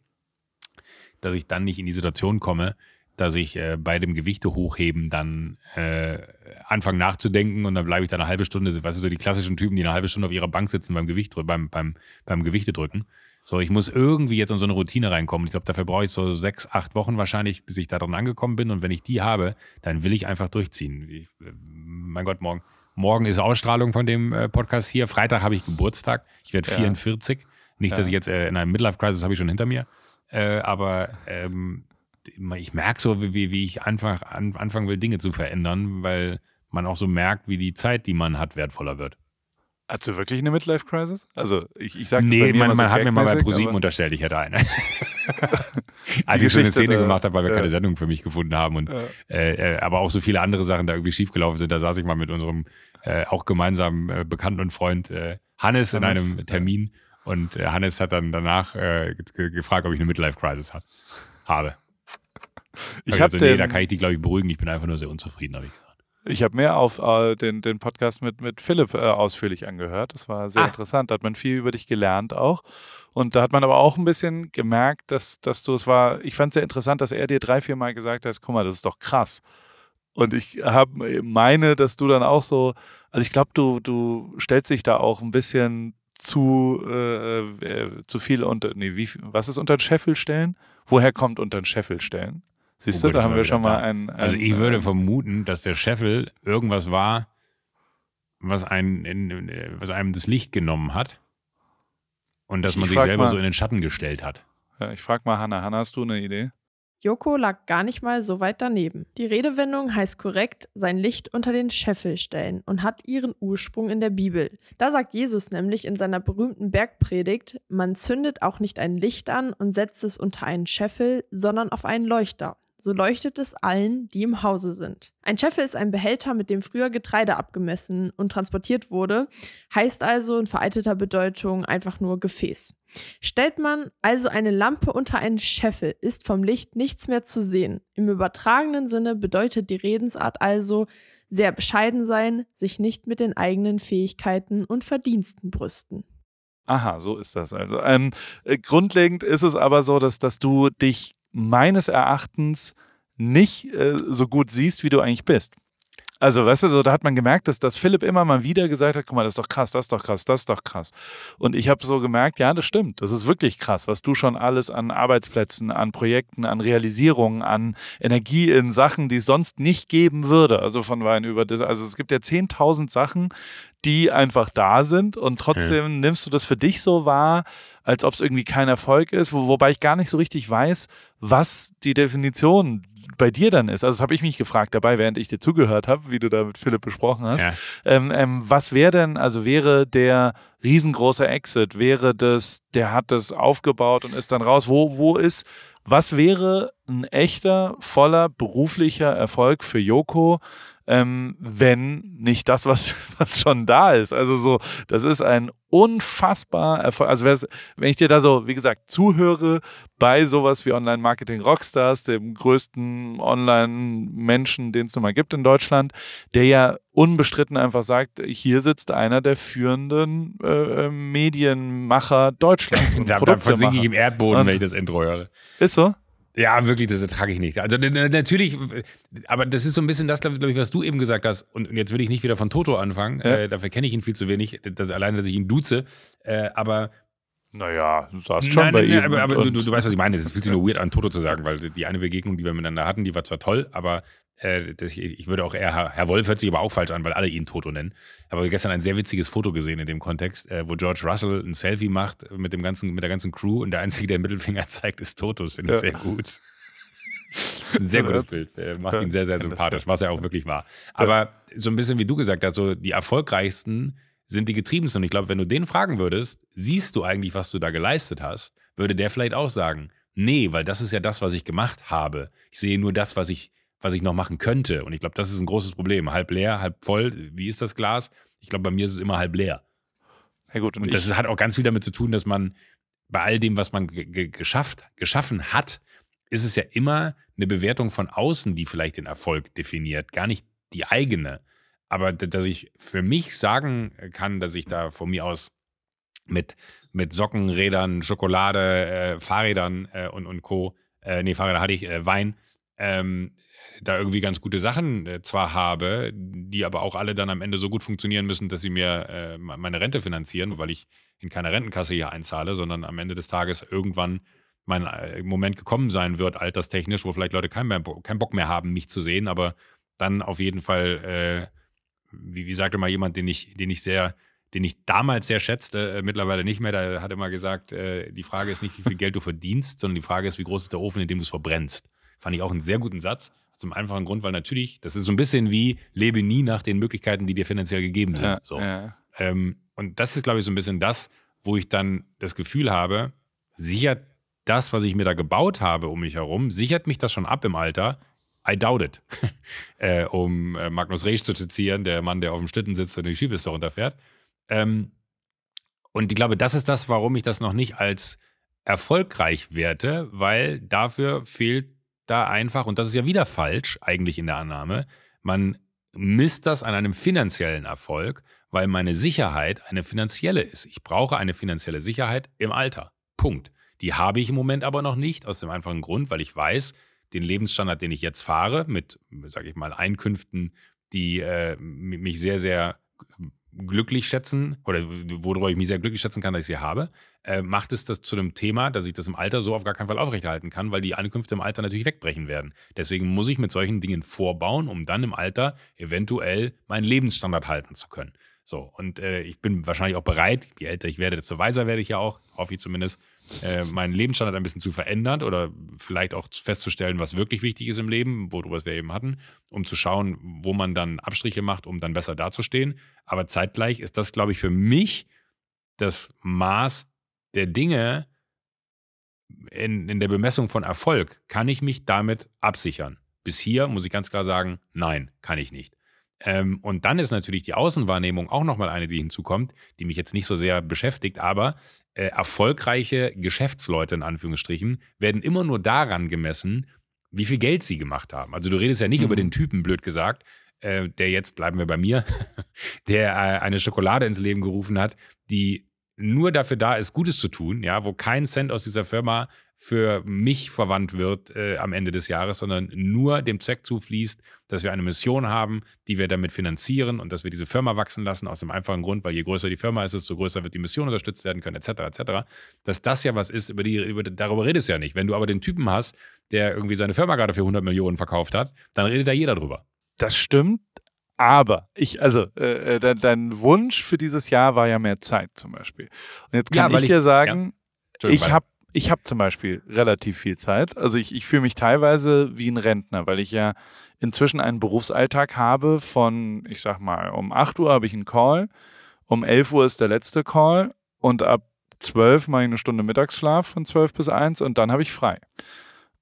dass ich dann nicht in die Situation komme, dass ich äh, bei dem Gewichte hochheben dann äh, anfangen nachzudenken und dann bleibe ich da eine halbe Stunde, weißt du, so die klassischen Typen, die eine halbe Stunde auf ihrer Bank sitzen beim Gewicht beim, beim, beim Gewichte drücken. So, ich muss irgendwie jetzt in so eine Routine reinkommen. Ich glaube, dafür brauche ich so sechs, acht Wochen wahrscheinlich, bis ich da drin angekommen bin. Und wenn ich die habe, dann will ich einfach durchziehen. Ich, äh, mein Gott, morgen. Morgen ist Ausstrahlung von dem äh, Podcast hier. Freitag habe ich Geburtstag. Ich werde ja. 44. Nicht, ja. dass ich jetzt äh, in einem Midlife-Crisis habe ich schon hinter mir. Äh, aber ähm, ich merke so, wie, wie ich einfach an, anfangen will, Dinge zu verändern, weil man auch so merkt, wie die Zeit, die man hat, wertvoller wird. Hast du wirklich eine Midlife-Crisis? Also, ich, ich sage Nee, man, man so hat mir mal bei ProSieben unterstellt, ich hätte eine. [laughs] Als ich so eine Szene ne? gemacht habe, weil wir äh, keine Sendung für mich gefunden haben und äh, äh, aber auch so viele andere Sachen da irgendwie schiefgelaufen sind, da saß ich mal mit unserem äh, auch gemeinsamen äh, Bekannten und Freund Hannes, Hannes, in einem Termin ja. und Hannes hat dann danach gefragt, ob ich eine Midlife-Crisis habe. Ich habe also, nee, da kann ich die, glaube ich, beruhigen. Ich bin einfach nur sehr unzufrieden, habe ich gesagt. Ich habe mehr auf äh, den, den Podcast mit, mit Philipp äh, ausführlich angehört. Das war sehr ah. interessant. Da hat man viel über dich gelernt auch. Und da hat man aber auch ein bisschen gemerkt, dass, dass du es war. Ich fand es sehr interessant, dass er dir drei, vier Mal gesagt hat: guck mal, das ist doch krass. Und ich habe äh, meine, dass du dann auch so, also ich glaube, du, du stellst dich da auch ein bisschen zu, äh, äh, äh, zu viel unter, nee, wie, was ist unter den Scheffel stellen? Woher kommt unter den Scheffel stellen? Siehst oh du, oh da haben wir schon mal einen, einen, Also ich äh, würde vermuten, dass der Scheffel irgendwas war, was, einen, in, was einem das Licht genommen hat und dass man sich selber mal, so in den Schatten gestellt hat. Ja, ich frage mal Hanna. Hanna, hast du eine Idee? Joko lag gar nicht mal so weit daneben. Die Redewendung heißt korrekt sein Licht unter den Scheffel stellen und hat ihren Ursprung in der Bibel. Da sagt Jesus nämlich in seiner berühmten Bergpredigt, man zündet auch nicht ein Licht an und setzt es unter einen Scheffel, sondern auf einen Leuchter so leuchtet es allen, die im Hause sind. Ein Scheffel ist ein Behälter, mit dem früher Getreide abgemessen und transportiert wurde, heißt also in veralteter Bedeutung einfach nur Gefäß. Stellt man also eine Lampe unter einen Scheffel, ist vom Licht nichts mehr zu sehen. Im übertragenen Sinne bedeutet die Redensart also sehr bescheiden sein, sich nicht mit den eigenen Fähigkeiten und Verdiensten brüsten. Aha, so ist das also. Ähm, äh, grundlegend ist es aber so, dass, dass du dich meines Erachtens nicht äh, so gut siehst, wie du eigentlich bist. Also, weißt du, so, da hat man gemerkt, dass, dass Philipp immer mal wieder gesagt hat, guck mal, das ist doch krass, das ist doch krass, das ist doch krass. Und ich habe so gemerkt, ja, das stimmt, das ist wirklich krass, was du schon alles an Arbeitsplätzen, an Projekten, an Realisierungen, an Energie in Sachen, die es sonst nicht geben würde. Also von Wein über das, also es gibt ja 10.000 Sachen, die einfach da sind und trotzdem mhm. nimmst du das für dich so wahr, als ob es irgendwie kein Erfolg ist, wo, wobei ich gar nicht so richtig weiß, was die Definition bei dir dann ist, also das habe ich mich gefragt dabei, während ich dir zugehört habe, wie du da mit Philipp besprochen hast, ja. ähm, ähm, was wäre denn, also wäre der riesengroße Exit, wäre das, der hat das aufgebaut und ist dann raus, wo, wo ist, was wäre ein echter, voller beruflicher Erfolg für Joko, ähm, wenn nicht das, was, [laughs] was schon da ist. Also so, das ist ein unfassbar Erfolg. Also wenn ich dir da so, wie gesagt, zuhöre bei sowas wie Online-Marketing Rockstars, dem größten Online-Menschen, den es nun mal gibt in Deutschland, der ja unbestritten einfach sagt, hier sitzt einer der führenden äh, äh Medienmacher Deutschlands. Und [laughs] da versinke ich im Erdboden, und, wenn ich das Intro höre. Ist so? Ja, wirklich, das ertrage ich nicht. Also natürlich, aber das ist so ein bisschen das, glaube ich, was du eben gesagt hast. Und, jetzt will ich nicht wieder von Toto anfangen. Ja. Äh, dafür kenne ich ihn viel zu wenig. Das, allein, dass ich ihn duze. Äh, aber naja, du saßt schon nein, bei nein, ihm. aber, aber du, du, weißt, was ich meine. Es fühlt sich nur weird an, Toto zu sagen, weil die eine Begegnung, die wir miteinander hatten, die war zwar toll, aber äh, das, ich würde auch eher, Herr Wolf hört sich aber auch falsch an, weil alle ihn Toto nennen. Ich habe gestern ein sehr witziges Foto gesehen in dem Kontext, äh, wo George Russell ein Selfie macht mit, dem ganzen, mit der ganzen Crew und der Einzige, der Mittelfinger [laughs] zeigt, ist Toto. Das finde ich ja. sehr gut. Das ist ein sehr gutes Bild. Macht ihn sehr, sehr [laughs] sympathisch, was er auch wirklich war. Aber so ein bisschen wie du gesagt hast, so die erfolgreichsten sind die Getriebensten. Und ich glaube, wenn du den fragen würdest, siehst du eigentlich, was du da geleistet hast, würde der vielleicht auch sagen, nee, weil das ist ja das, was ich gemacht habe. Ich sehe nur das, was ich was ich noch machen könnte. Und ich glaube, das ist ein großes Problem. Halb leer, halb voll. Wie ist das Glas? Ich glaube, bei mir ist es immer halb leer. Ja, gut, und, und das hat auch ganz viel damit zu tun, dass man bei all dem, was man geschafft, geschaffen hat, ist es ja immer eine Bewertung von außen, die vielleicht den Erfolg definiert, gar nicht die eigene. Aber dass ich für mich sagen äh, kann, dass ich da von mir aus mit, mit Socken, Rädern, Schokolade, äh, Fahrrädern äh, und, und Co., äh, nee, Fahrräder hatte ich, äh, Wein, ähm, da irgendwie ganz gute Sachen äh, zwar habe, die aber auch alle dann am Ende so gut funktionieren müssen, dass sie mir äh, meine Rente finanzieren, weil ich in keine Rentenkasse hier einzahle, sondern am Ende des Tages irgendwann mein äh, Moment gekommen sein wird, alterstechnisch, wo vielleicht Leute keinen, mehr, Bock mehr haben, mich zu sehen, aber dann auf jeden Fall, äh, wie, wie sagte mal jemand, den ich, den ich sehr den ich damals sehr schätzte, äh, mittlerweile nicht mehr. Da hat er mal gesagt, äh, die Frage ist nicht, wie viel Geld du verdienst, sondern die Frage ist, wie groß ist der Ofen, in dem du es verbrennst. Fand ich auch einen sehr guten Satz. Zum einfachen Grund, weil natürlich, das ist so ein bisschen wie, lebe nie nach den Möglichkeiten, die dir finanziell gegeben sind. Ja, so. ja. Ähm, und das ist, glaube ich, so ein bisschen das, wo ich dann das Gefühl habe, sichert das, was ich mir da gebaut habe um mich herum, sichert mich das schon ab im Alter? I doubt it. [laughs] äh, um äh, Magnus Reisch zu zitieren, der Mann, der auf dem Schlitten sitzt und die Skipiste runterfährt. Ähm, und ich glaube, das ist das, warum ich das noch nicht als erfolgreich werte, weil dafür fehlt da einfach, und das ist ja wieder falsch, eigentlich in der Annahme, man misst das an einem finanziellen Erfolg, weil meine Sicherheit eine finanzielle ist. Ich brauche eine finanzielle Sicherheit im Alter. Punkt. Die habe ich im Moment aber noch nicht, aus dem einfachen Grund, weil ich weiß, den Lebensstandard, den ich jetzt fahre, mit, sage ich mal, Einkünften, die äh, mich sehr, sehr glücklich schätzen oder worüber ich mich sehr glücklich schätzen kann, dass ich sie habe, äh, macht es das zu einem Thema, dass ich das im Alter so auf gar keinen Fall aufrechterhalten kann, weil die Einkünfte im Alter natürlich wegbrechen werden. Deswegen muss ich mit solchen Dingen vorbauen, um dann im Alter eventuell meinen Lebensstandard halten zu können. So, und äh, ich bin wahrscheinlich auch bereit, je älter ich werde, desto weiser werde ich ja auch, hoffe ich zumindest, äh, meinen Lebensstandard ein bisschen zu verändern oder vielleicht auch festzustellen, was wirklich wichtig ist im Leben, worüber wir eben hatten, um zu schauen, wo man dann Abstriche macht, um dann besser dazustehen. Aber zeitgleich ist das, glaube ich, für mich das Maß der Dinge in, in der Bemessung von Erfolg. Kann ich mich damit absichern? Bis hier muss ich ganz klar sagen, nein, kann ich nicht. Ähm, und dann ist natürlich die Außenwahrnehmung auch nochmal eine, die hinzukommt, die mich jetzt nicht so sehr beschäftigt, aber äh, erfolgreiche Geschäftsleute in Anführungsstrichen werden immer nur daran gemessen, wie viel Geld sie gemacht haben. Also du redest ja nicht mhm. über den Typen, blöd gesagt, äh, der jetzt, bleiben wir bei mir, [laughs] der äh, eine Schokolade ins Leben gerufen hat, die nur dafür da ist, Gutes zu tun, ja, wo kein Cent aus dieser Firma für mich verwandt wird äh, am Ende des Jahres, sondern nur dem Zweck zufließt, dass wir eine Mission haben, die wir damit finanzieren und dass wir diese Firma wachsen lassen, aus dem einfachen Grund, weil je größer die Firma ist, desto größer wird die Mission unterstützt werden können, etc., etc., dass das ja was ist, über die, über, darüber redest du ja nicht. Wenn du aber den Typen hast, der irgendwie seine Firma gerade für 100 Millionen verkauft hat, dann redet da jeder drüber. Das stimmt, aber ich, also äh, äh, dein, dein, Wunsch für dieses Jahr war ja mehr Zeit zum Beispiel. Und jetzt kann ja, ich, ich, dir sagen, ja. ich habe ich habe zum Beispiel relativ viel Zeit. Also ich, ich fühle mich teilweise wie ein Rentner, weil ich ja inzwischen einen Berufsalltag habe von, ich sag mal, um 8 Uhr habe ich einen Call, um 11 Uhr ist der letzte Call und ab 12 mache ich eine Stunde Mittagsschlaf von 12 bis 1 und dann habe ich frei.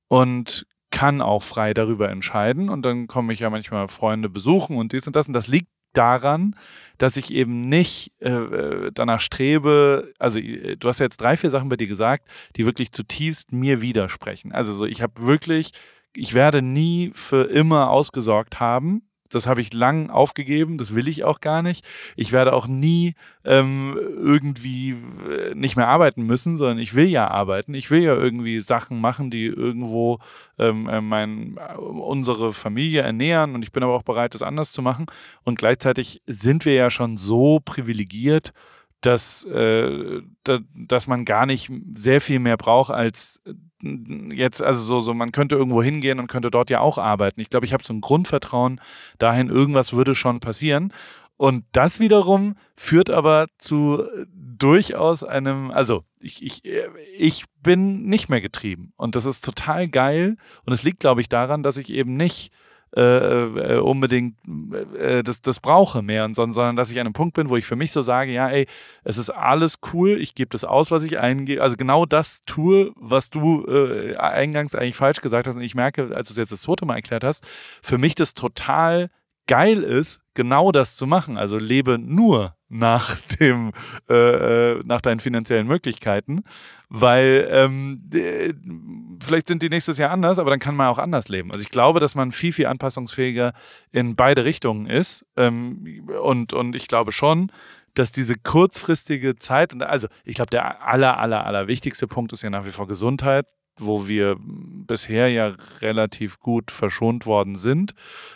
Und kann auch frei darüber entscheiden und dann komme ich ja manchmal Freunde besuchen und dies und das und das liegt daran, dass ich eben nicht äh, äh danach strebe, also äh, du hast jetzt drei, vier Sachen bei dir gesagt, die wirklich zutiefst mir widersprechen. Also so, ich habe wirklich, ich werde nie für immer ausgesorgt haben, das habe ich lang aufgegeben, das will ich auch gar nicht. Ich werde auch nie ähm, irgendwie äh, nicht mehr arbeiten müssen, sondern ich will ja arbeiten. Ich will ja irgendwie Sachen machen, die irgendwo ähm, äh, mein, äh, unsere Familie ernähren und ich bin aber auch bereit, das anders zu machen. Und gleichzeitig sind wir ja schon so privilegiert, dass, äh, dass man gar nicht sehr viel mehr braucht als jetzt, also so, so, man könnte irgendwo hingehen und könnte dort ja auch arbeiten. Ich glaube, ich habe so ein Grundvertrauen dahin, irgendwas würde schon passieren. Und das wiederum führt aber zu durchaus einem, also ich, ich, ich bin nicht mehr getrieben. Und das ist total geil. Und es liegt, glaube ich, daran, dass ich eben nicht äh, äh, unbedingt äh, das, das brauche mehr, und, sondern dass ich an einem Punkt bin, wo ich für mich so sage, ja, ey, es ist alles cool, ich gebe das aus, was ich eingebe, also genau das tue, was du äh, eingangs eigentlich falsch gesagt hast und ich merke, als du es jetzt das zweite Mal erklärt hast, für mich das total geil ist, genau das zu machen. Also lebe nur [laughs] nach dem, äh, äh, nach deinen finanziellen Möglichkeiten weil ähm, vielleicht sind die nächstes Jahr anders, aber dann kann man auch anders leben. Also ich glaube, dass man viel, viel anpassungsfähiger in beide Richtungen ist. Ähm, und, und ich glaube schon, dass diese kurzfristige Zeit, also ich glaube, der aller, aller, aller wichtigste Punkt ist ja nach wie vor Gesundheit wo wir bisher ja relativ gut verschont worden sind.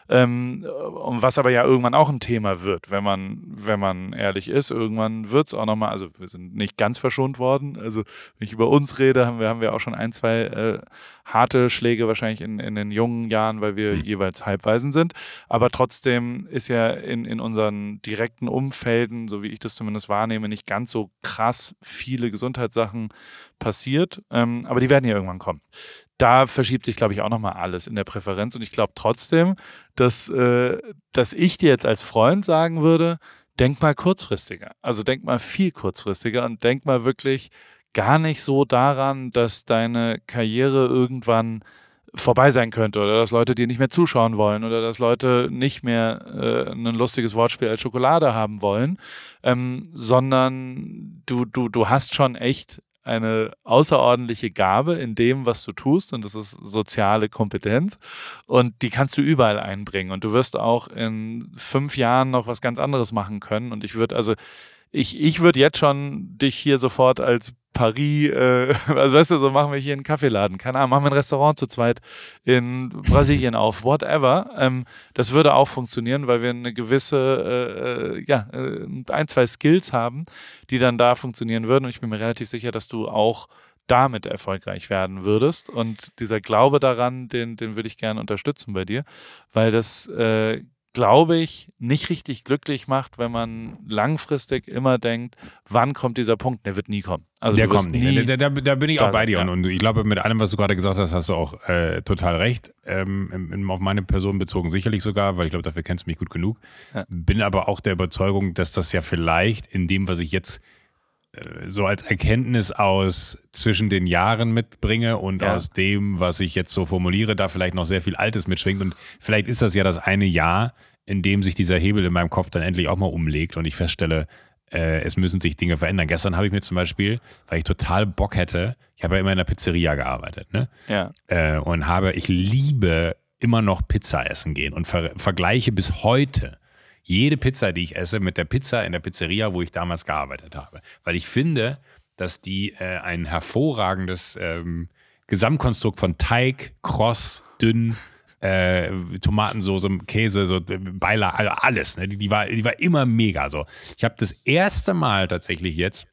Ähm, was aber ja irgendwann auch ein Thema wird, wenn man, wenn man ehrlich ist. Irgendwann wird es auch nochmal, also wir sind nicht ganz verschont worden. Also wenn ich über uns rede, haben wir, haben wir auch schon ein, zwei äh, harte Schläge wahrscheinlich in, in den jungen Jahren, weil wir mhm. jeweils halbweisen sind. Aber trotzdem ist ja in, in unseren direkten Umfelden, so wie ich das zumindest wahrnehme, nicht ganz so krass viele Gesundheitssachen passiert, ähm, aber die werden ja irgendwann kommen. Da verschiebt sich, glaube ich, auch nochmal alles in der Präferenz. Und ich glaube trotzdem, dass, äh, dass ich dir jetzt als Freund sagen würde, denk mal kurzfristiger. Also denk mal viel kurzfristiger und denk mal wirklich gar nicht so daran, dass deine Karriere irgendwann vorbei sein könnte oder dass Leute dir nicht mehr zuschauen wollen oder dass Leute nicht mehr äh, ein lustiges Wortspiel als Schokolade haben wollen, ähm, sondern du, du, du hast schon echt eine außerordentliche Gabe in dem, was du tust, und das ist soziale Kompetenz. Und die kannst du überall einbringen. Und du wirst auch in fünf Jahren noch was ganz anderes machen können. Und ich würde also ich, ich würde jetzt schon dich hier sofort als Paris, äh, [laughs] also weißt du, so machen wir hier einen Kaffeeladen, keine Ahnung, machen wir ein Restaurant zu zweit in Brasilien auf, whatever. Ähm, das würde auch funktionieren, weil wir eine gewisse, äh, äh ja, äh, ein, zwei Skills haben, die dann da funktionieren würden. Und ich bin mir relativ sicher, dass du auch damit erfolgreich werden würdest. Und dieser Glaube daran, den, den würde ich gerne unterstützen bei dir, weil das äh, glaube ich, nicht richtig glücklich macht, wenn man langfristig immer denkt, wann kommt dieser Punkt? Der wird nie kommen. Also der kommt nie. Da, da, da, bin ich auch bei dir. Ja. Und ich glaube, mit allem, was du gerade gesagt hast, hast du auch äh, total recht. Ähm, in, in, auf meine Person bezogen sicherlich sogar, weil ich glaube, dafür kennst du mich gut genug. Ja. Bin aber auch der Überzeugung, dass das ja vielleicht in dem, was ich jetzt äh, so als Erkenntnis aus zwischen den Jahren mitbringe und ja. aus dem, was ich jetzt so formuliere, da vielleicht noch sehr viel Altes mitschwingt. Und vielleicht ist das ja das eine Jahr, in dem sich dieser Hebel in meinem Kopf dann endlich auch mal umlegt und ich feststelle, äh, es müssen sich Dinge verändern. Gestern habe ich mir zum Beispiel, weil ich total Bock hätte, ich habe ja immer in der Pizzeria gearbeitet, ne? Ja. Äh, und habe, ich liebe immer noch Pizza essen gehen und ver vergleiche bis heute jede Pizza, die ich esse, mit der Pizza in der Pizzeria, wo ich damals gearbeitet habe. Weil ich finde, dass die äh, ein hervorragendes ähm, Gesamtkonstrukt von Teig, kross, dünn, äh, Tomatensoße, Käse, so äh, Beiler, also alles. Ne? Die, die, war, die war immer mega. So, ich habe das erste Mal tatsächlich jetzt,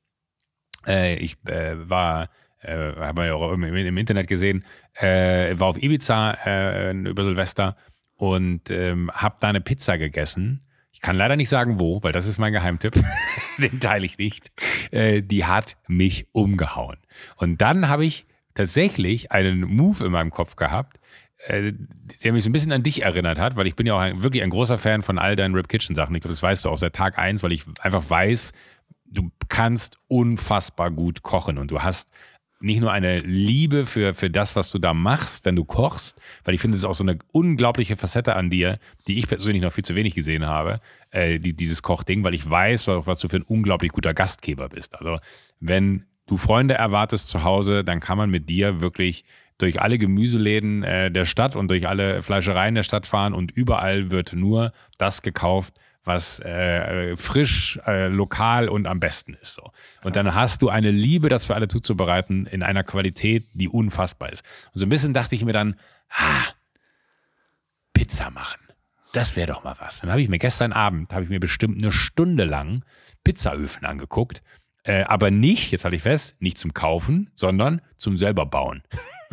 äh, ich äh, war, äh, habe ja auch im, im Internet gesehen, äh, war auf Ibiza äh, über Silvester und ähm, habe da eine Pizza gegessen kann leider nicht sagen, wo, weil das ist mein Geheimtipp. [laughs] Den teile ich nicht. Äh, die hat mich umgehauen. Und dann habe ich tatsächlich einen Move in meinem Kopf gehabt, äh, der mich so ein bisschen an dich erinnert hat, weil ich bin ja auch ein, wirklich ein großer Fan von all deinen Rip Kitchen Sachen. Ich glaube, das weißt du auch seit Tag eins, weil ich einfach weiß, du kannst unfassbar gut kochen und du hast nicht nur eine Liebe für, für das, was du da machst, wenn du kochst, weil ich finde, es ist auch so eine unglaubliche Facette an dir, die ich persönlich noch viel zu wenig gesehen habe, äh, die, dieses Kochding, weil ich weiß, was du für ein unglaublich guter Gastgeber bist. Also, wenn du Freunde erwartest zu Hause, dann kann man mit dir wirklich durch alle Gemüseläden äh, der Stadt und durch alle Fleischereien der Stadt fahren und überall wird nur das gekauft, was äh, frisch, äh, lokal und am besten ist. So. Und dann hast du eine Liebe, das für alle zuzubereiten, in einer Qualität, die unfassbar ist. Und so ein bisschen dachte ich mir dann, ha, Pizza machen. Das wäre doch mal was. Dann habe ich mir gestern Abend, habe ich mir bestimmt eine Stunde lang Pizzaöfen angeguckt. Äh, aber nicht, jetzt halte ich fest, nicht zum Kaufen, sondern zum selber bauen.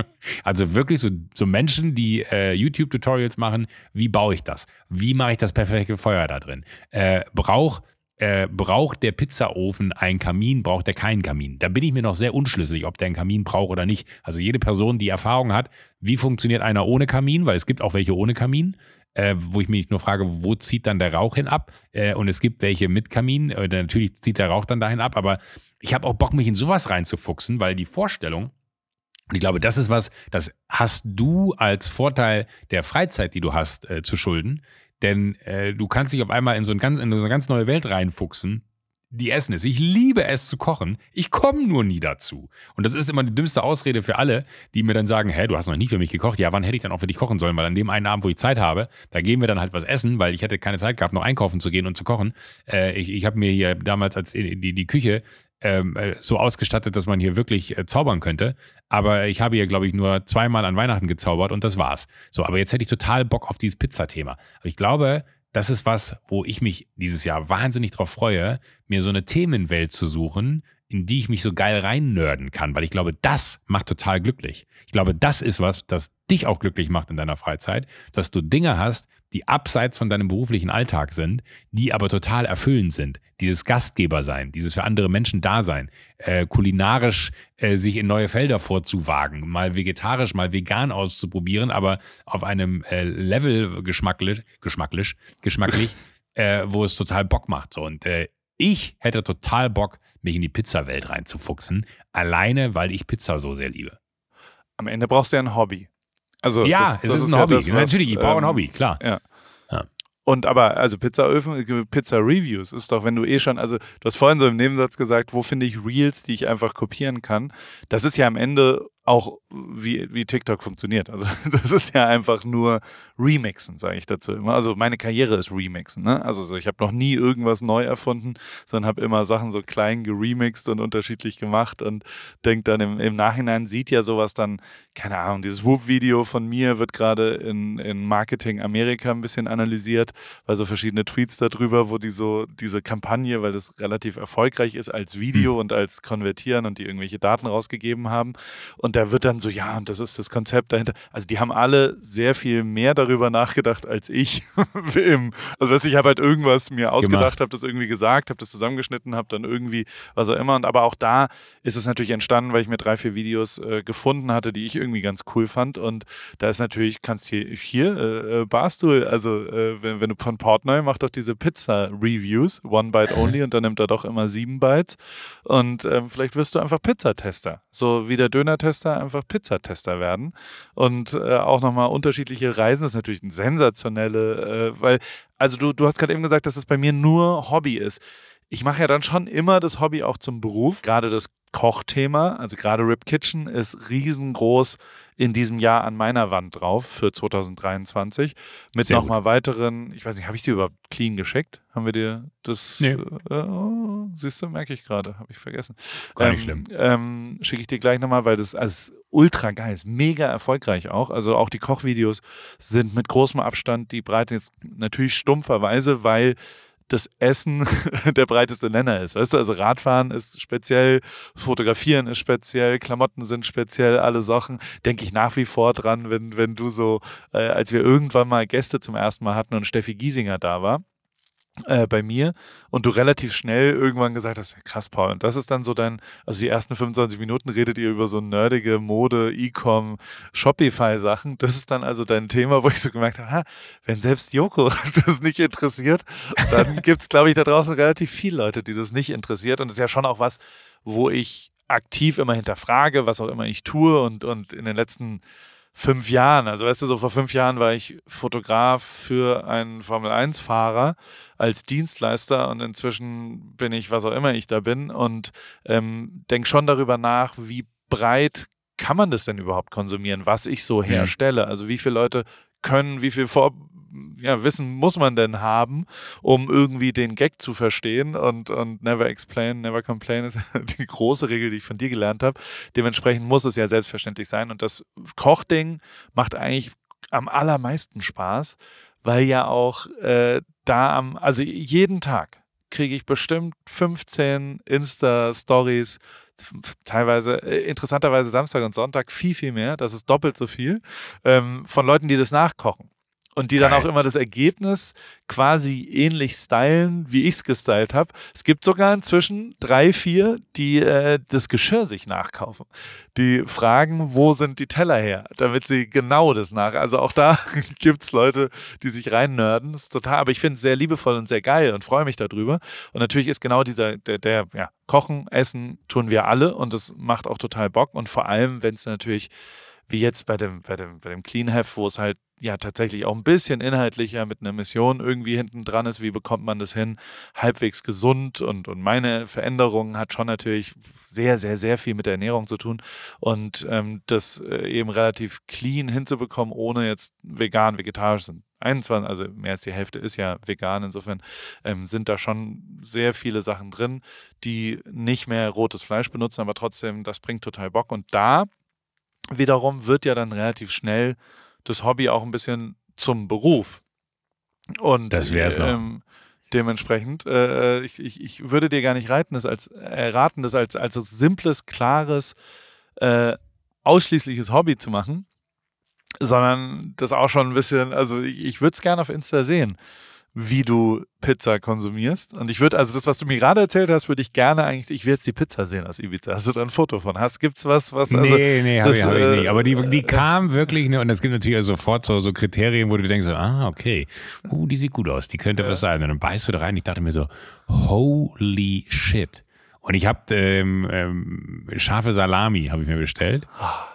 [laughs] Also wirklich so, so Menschen, die äh, YouTube-Tutorials machen, wie baue ich das? Wie mache ich das perfekte Feuer da drin? Äh, braucht äh, braucht der Pizzaofen einen Kamin, braucht er keinen Kamin? Da bin ich mir noch sehr unschlüssig, ob der einen Kamin braucht oder nicht. Also jede Person, die Erfahrung hat, wie funktioniert einer ohne Kamin, weil es gibt auch welche ohne Kamin, äh, wo ich mich nur frage, wo zieht dann der Rauch hin ab? Äh, und es gibt welche mit Kamin, äh, natürlich zieht der Rauch dann dahin ab, aber ich habe auch Bock, mich in sowas reinzufuchsen, weil die Vorstellung, und ich glaube, das ist was, das hast du als Vorteil der Freizeit, die du hast, äh, zu schulden. Denn äh, du kannst dich auf einmal in so, ein ganz, in so eine ganz neue Welt reinfuchsen, die essen ist. Ich liebe es zu kochen. Ich komme nur nie dazu. Und das ist immer die dümmste Ausrede für alle, die mir dann sagen, hä, du hast noch nie für mich gekocht. Ja, wann hätte ich dann auch für dich kochen sollen? Weil an dem einen Abend, wo ich Zeit habe, da gehen wir dann halt was essen, weil ich hätte keine Zeit gehabt, noch einkaufen zu gehen und zu kochen. Äh, ich ich habe mir hier damals, als äh, die, die Küche ähm, äh, so ausgestattet, dass man hier wirklich äh, zaubern könnte. Aber ich habe hier, glaube ich, nur zweimal an Weihnachten gezaubert und das war's. So, aber jetzt hätte ich total Bock auf dieses Pizza-Thema. Ich glaube, das ist was, wo ich mich dieses Jahr wahnsinnig drauf freue, mir so eine Themenwelt zu suchen, in die ich mich so geil reinnörden kann, weil ich glaube, das macht total glücklich. Ich glaube, das ist was, das dich auch glücklich macht in deiner Freizeit, dass du Dinge hast, die abseits von deinem beruflichen Alltag sind, die aber total erfüllend sind. Dieses Gastgeber sein, dieses für andere Menschen da sein, äh, kulinarisch äh, sich in neue Felder vorzuwagen, mal vegetarisch, mal vegan auszuprobieren, aber auf einem äh, Level geschmacklich, geschmacklich, geschmacklich, [laughs] äh, wo es total Bock macht. So. Und äh, ich hätte total Bock, mich in die Pizza-Welt reinzufuchsen, alleine weil ich Pizza so sehr liebe. Am Ende brauchst du ja ein Hobby. Also ja, das, es das ist, ist ein ja Hobby. Das, was, Natürlich, ich brauche ähm, ein Hobby, klar. Ja. ja. Und aber, also Pizzaöfen, Pizza-Reviews ist doch, wenn du eh schon, also du hast vorhin so im Nebensatz gesagt, wo finde ich Reels, die ich einfach kopieren kann. Das ist ja am Ende auch wie, wie TikTok funktioniert. Also [laughs] das ist ja einfach nur Remixen, sage ich dazu immer. Also meine Karriere ist Remixen. Ne? Also so, ich habe noch nie irgendwas neu erfunden, sondern habe immer Sachen so klein geremixt und unterschiedlich gemacht und denkt dann im, im, Nachhinein sieht ja sowas dann, keine Ahnung, dieses Whoop-Video von mir wird gerade in, in Marketing Amerika ein bisschen analysiert, weil so verschiedene Tweets darüber, wo die so diese Kampagne, weil das relativ erfolgreich ist als Video mhm. und als Konvertieren und die irgendwelche Daten rausgegeben haben und da wird dann so, ja, und das ist das Konzept dahinter. Also die haben alle sehr viel mehr darüber nachgedacht als ich. [laughs] also weißt, ich habe halt irgendwas mir ausgedacht, habe das irgendwie gesagt, habe das zusammengeschnitten, habe dann irgendwie was auch immer. Und aber auch da ist es natürlich entstanden, weil ich mir drei, vier Videos äh, gefunden hatte, die ich irgendwie ganz cool fand. Und da ist natürlich, kannst hier, hier äh, äh Barstuhl, also äh, wenn, wenn du von Portnoy macht doch diese Pizza-Reviews, One Bite mhm. Only, und dann nimmt er doch immer sieben Bites. Und ähm, vielleicht wirst du einfach Pizzatester. So wie der Döner-Tester Tester einfach Pizzatester werden und äh, auch nochmal unterschiedliche Reisen. Das ist natürlich ein sensationelle, äh, weil, also du, du hast gerade eben gesagt, dass es das bei mir nur Hobby ist ich mache ja dann schon immer das Hobby auch zum Beruf. Gerade das Kochthema, also gerade Rip Kitchen ist riesengroß in diesem Jahr an meiner Wand drauf für 2023 mit nochmal weiteren, ich weiß nicht, habe ich dir überhaupt clean geschickt? Haben wir dir das? Nee. Äh, oh, siehst du, merke ich gerade, habe ich vergessen. Gar nicht ähm, schlimm. Ähm, Schicke ich dir gleich nochmal, weil das als ultra geil, ist mega erfolgreich auch. Also auch die Kochvideos sind mit großem Abstand die Breite jetzt natürlich stumpferweise, weil das Essen [laughs] der breiteste Nenner ist. Weißt du, also Radfahren ist speziell, Fotografieren ist speziell, Klamotten sind speziell, alle Sachen. Denke ich nach wie vor dran, wenn, wenn du so, äh, als wir irgendwann mal Gäste zum ersten Mal hatten und Steffi Giesinger da war äh, bei mir und du relativ schnell irgendwann gesagt hast, ja, krass, Paul. Und das ist dann so dein, also die ersten 25 Minuten redet ihr über so nerdige Mode, E-Com, Shopify-Sachen. Das ist dann also dein Thema, wo ich so gemerkt habe, ha, wenn selbst Joko [laughs] das nicht interessiert, dann [laughs] gibt es, glaube ich, da draußen relativ viele Leute, die das nicht interessiert. Und das ist ja schon auch was, wo ich aktiv immer hinterfrage, was auch immer ich tue und, und in den letzten fünf Jahren. Also weißt du, so vor fünf Jahren war ich Fotograf für einen Formel-1-Fahrer als Dienstleister und inzwischen bin ich, was auch immer ich da bin, und ähm, denke schon darüber nach, wie breit kann man das denn überhaupt konsumieren, was ich so mhm. herstelle? Also wie viele Leute können, wie viel Vor ja, Wissen muss man denn haben, um irgendwie den Gag zu verstehen und, und never explain, never complain ist [laughs] die große Regel, die ich von dir gelernt habe. Dementsprechend muss es ja selbstverständlich sein und das Kochding macht eigentlich am allermeisten Spaß, weil ja auch äh, da am, also jeden Tag kriege ich bestimmt 15 Insta-Stories, teilweise, äh, interessanterweise Samstag und Sonntag viel, viel mehr, das ist doppelt so viel, ähm, von Leuten, die das nachkochen und die dann auch immer das Ergebnis quasi ähnlich stylen, wie ich es gestylt habe. Es gibt sogar inzwischen drei, vier, die äh, das Geschirr sich nachkaufen. Die fragen, wo sind die Teller her, damit sie genau das nach. Also auch da [laughs] gibt es Leute, die sich rein nerden. ist total, aber ich finde es sehr liebevoll und sehr geil und freue mich darüber. Und natürlich ist genau dieser, der, der, ja, Kochen, Essen tun wir alle und das macht auch total Bock. Und vor allem, wenn es natürlich wie jetzt bei dem, bei dem, bei dem Clean Heft, wo es halt ja tatsächlich auch ein bisschen inhaltlicher mit einer Mission irgendwie hinten dran ist, wie bekommt man das hin, halbwegs gesund und, und meine Veränderung hat schon natürlich sehr, sehr, sehr viel mit der Ernährung zu tun und ähm, das äh, eben relativ clean hinzubekommen, ohne jetzt vegan, vegetarisch sind. 21, also mehr als die Hälfte ist ja vegan, insofern ähm, sind da schon sehr viele Sachen drin, die nicht mehr rotes Fleisch benutzen, aber trotzdem, das bringt total Bock und da wiederum wird ja dann relativ schnell das Hobby auch ein bisschen zum Beruf. Und das wäre es noch. Ähm, dementsprechend, äh, äh, ich, ich, ich, würde dir gar nicht raten, das als, äh, raten, das als, als simples, klares, äh, ausschließliches Hobby zu machen, sondern das auch schon ein bisschen, also ich, ich würde es gerne auf Insta sehen wie du Pizza konsumierst. Und ich würde, also das, was du mir gerade erzählt hast, würde ich gerne eigentlich, ich will jetzt die Pizza sehen aus Ibiza. Hast du da ein Foto von? Hast, gibt's was, was? Also, nee, nee, habe ich, hab ich äh, nicht. Aber die, äh, die kam wirklich, ne, und es gibt natürlich sofort so, so Kriterien, wo du denkst, ah, okay, uh, die sieht gut aus, die könnte ja. was sein. Und dann beißt du da rein, ich dachte mir so, holy shit. Und ich habe ähm, ähm, scharfe Salami habe ich mir bestellt,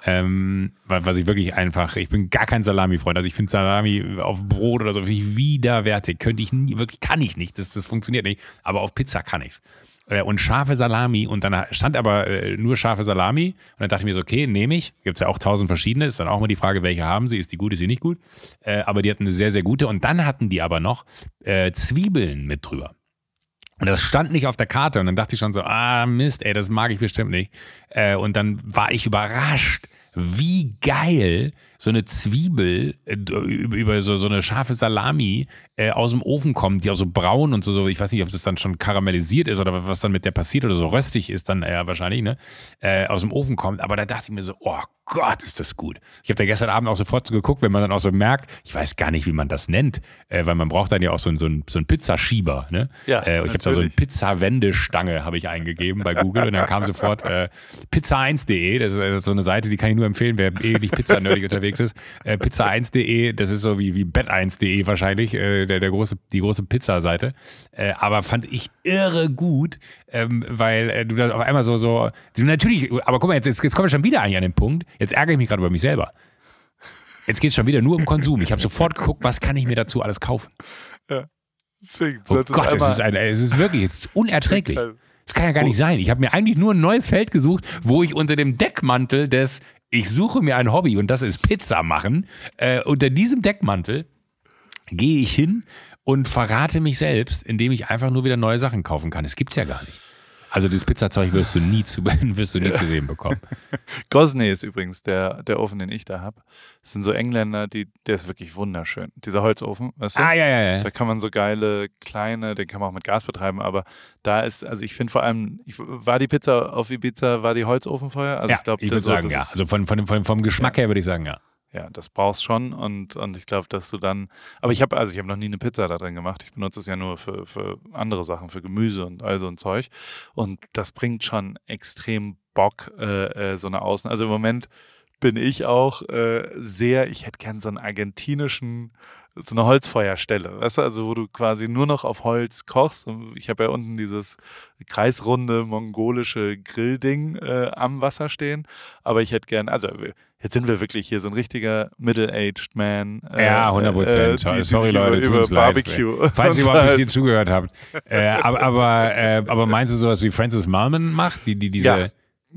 ähm, was ich wirklich einfach. Ich bin gar kein Salami-Freund. Also ich finde Salami auf Brot oder so finde ich widerwärtig. Könnte ich nie, wirklich kann ich nicht. Das, das funktioniert nicht. Aber auf Pizza kann ich's. Äh, und scharfe Salami und dann stand aber äh, nur scharfe Salami und dann dachte ich mir so, okay, nehme ich. Gibt es ja auch tausend verschiedene. Ist dann auch mal die Frage, welche haben sie? Ist die gut, ist sie nicht gut? Äh, aber die hatten eine sehr, sehr gute. Und dann hatten die aber noch äh, Zwiebeln mit drüber. Und das stand nicht auf der Karte. Und dann dachte ich schon so, ah, Mist, ey, das mag ich bestimmt nicht. Äh, und dann war ich überrascht, wie geil so eine Zwiebel äh, über so, so eine scharfe Salami äh, aus dem Ofen kommt, die auch so braun und so, so, ich weiß nicht, ob das dann schon karamellisiert ist oder was dann mit der passiert oder so röstig ist dann ja wahrscheinlich, ne? Äh, aus dem Ofen kommt. Aber da dachte ich mir so, oh Gott, ist das gut. Ich habe da gestern Abend auch sofort so geguckt, wenn man dann auch so merkt, ich weiß gar nicht, wie man das nennt, äh, weil man braucht dann ja auch so, einen, so, einen, so einen Pizzaschieber. Ne? Ja, äh, ich habe da so eine Pizzawendestange habe ich eingegeben bei Google und dann kam sofort äh, pizza1.de, das ist also so eine Seite, die kann ich nur empfehlen, wer ewig pizza pizza unterwegs unterwegs ist. Äh, Pizza1.de, das ist so wie, wie Bett1.de wahrscheinlich, äh, der, der große, die große Pizza-Seite. Äh, aber fand ich irre gut, ähm, weil äh, du dann auf einmal so, so, natürlich, aber guck mal, jetzt, jetzt kommen wir schon wieder eigentlich an den Punkt. Jetzt ärgere ich mich gerade über mich selber. Jetzt geht es schon wieder nur um Konsum. Ich habe sofort geguckt, was kann ich mir dazu alles kaufen. Ja, deswegen. Oh Gott, es ist, ein, es ist wirklich es ist unerträglich. Das [laughs] kann ja gar nicht oh. sein. Ich habe mir eigentlich nur ein neues Feld gesucht, wo ich unter dem Deckmantel des ich suche mir ein Hobby und das ist Pizza machen, äh, unter diesem Deckmantel gehe ich hin und verrate mich selbst, indem ich einfach nur wieder neue Sachen kaufen kann. Das gibt's ja gar nicht. Also dieses Pizzazeug wirst du nie zu, [laughs] wirst du nie ja. zu sehen bekommen. [laughs] Gosney ist übrigens der, der Ofen, den ich da habe. Das sind so Engländer, die, der ist wirklich wunderschön. Dieser Holzofen, weißt du? Ah, ja, ja, ja. Da kann man so geile, kleine, den kann man auch mit Gas betreiben, aber da ist, also ich finde vor allem, ich, war die Pizza auf Ibiza, war die Holzofenfeuer? Also ja, ich glaube, ich würde so, sagen, ja. Also von, von, von, vom Geschmack ja. her würde ich sagen, ja. Ja, das brauchst schon und, und ich glaube, dass du dann. Aber ich habe also ich habe noch nie eine Pizza da drin gemacht. Ich benutze es ja nur für, für andere Sachen, für Gemüse und all so ein Zeug. Und das bringt schon extrem Bock, äh, äh, so eine Außen. Also im Moment bin ich auch äh, sehr, ich hätte gern so einen argentinischen so eine Holzfeuerstelle, weißt du, also wo du quasi nur noch auf Holz kochst. Und ich habe ja unten dieses kreisrunde mongolische Grillding äh, am Wasser stehen, aber ich hätte gern, also jetzt sind wir wirklich hier so ein richtiger middle-aged man. Äh, ja, 100 Prozent. Äh, Sorry Leute, über, über Barbecue. Leid, falls ihr überhaupt nicht hier zugehört habt. Äh, [laughs] aber, aber, äh, aber, meinst du sowas wie Francis Marmon macht, die, die diese? Ja,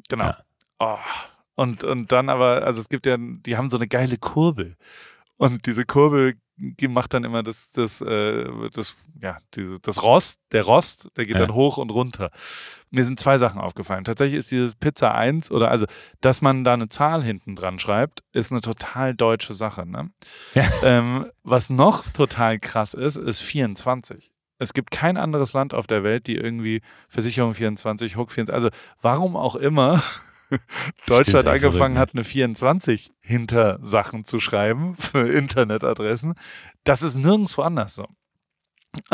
genau. Ja. Oh. Und und dann aber, also es gibt ja, die haben so eine geile Kurbel. Und diese Kurbel macht dann immer das, das, äh, das, ja, diese, das Rost, der Rost, der geht ja. dann hoch und runter. Mir sind zwei Sachen aufgefallen. Tatsächlich ist dieses Pizza 1 oder also, dass man da eine Zahl hinten dran schreibt, ist eine total deutsche Sache. Ne? Ja. Ähm, was noch total krass ist, ist 24. Es gibt kein anderes Land auf der Welt, die irgendwie Versicherung 24, Hook 24, also warum auch immer [laughs] Deutschland Stimmt, angefangen hat, eine 24 hinter Sachen zu schreiben für Internetadressen. Das ist nirgendwo anders so. [laughs]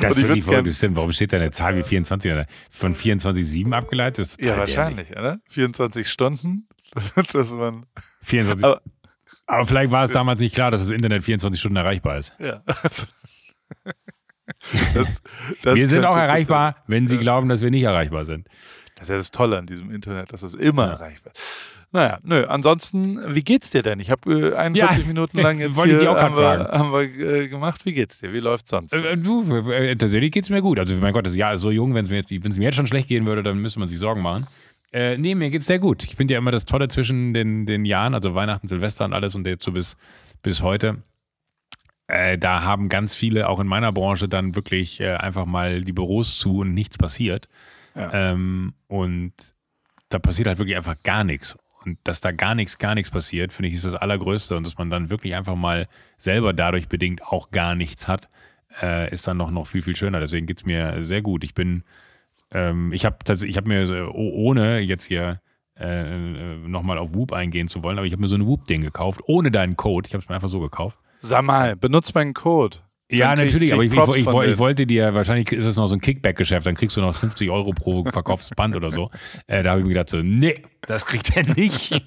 das ist die Folge, stimmt. Warum steht da eine Zahl wie 24? Von 24,7 abgeleitet? ja, wahrscheinlich, ehrlich. oder? 24 Stunden, dass man. 24. Aber, aber, vielleicht war es damals nicht klar, dass das Internet 24 Stunden erreichbar ist. Ja. [laughs] Das, das wir sind auch erreichbar, sein. wenn Sie ja. glauben, dass wir nicht erreichbar sind. Das ist ja das Tolle an diesem Internet, dass es immer ja. erreichbar ist. Naja, nö, ansonsten, wie geht's dir denn? Ich habe äh, 41 ja, Minuten lang [laughs] jetzt hier, die auch haben wir, haben wir äh, gemacht. Wie geht's dir? Wie läuft's sonst? Äh, äh du, persönlich äh, äh, geht's mir gut. Also, mein Gott, das Jahr ist so jung, wenn es mir, mir, jetzt schon schlecht gehen würde, dann müsste man sich Sorgen machen. Äh, nee, mir geht's sehr gut. Ich finde ja immer das Tolle zwischen den, den Jahren, also Weihnachten, Silvester und alles und jetzt so bis, bis heute. da haben ganz viele, auch in meiner Branche, dann wirklich einfach mal die Büros zu und nichts passiert. Ähm, und da passiert halt wirklich einfach gar nichts. Und dass da gar nichts, gar nichts passiert, finde ich, ist das Allergrößte. Und dass man dann wirklich einfach mal selber dadurch bedingt auch gar nichts hat, äh, ist dann noch, noch viel, viel schöner. Deswegen geht es mir sehr gut. Ich bin, ähm, ich habe ich hab mir, ohne jetzt hier äh, äh nochmal auf Whoop eingehen zu wollen, aber ich habe mir so ein Whoop-Ding gekauft, ohne deinen Code. Ich habe es mir einfach so gekauft. Sag mal, benutzt meinen Code. Ja, krieg, natürlich, krieg aber ich, ich, ich, ich, wollte dir, wahrscheinlich ist es noch so ein Kickback-Geschäft, dann kriegst du noch 50 Euro pro verkauftes Band oder so. Äh, da habe ich mir gedacht, so, nee, das kriegt er nicht.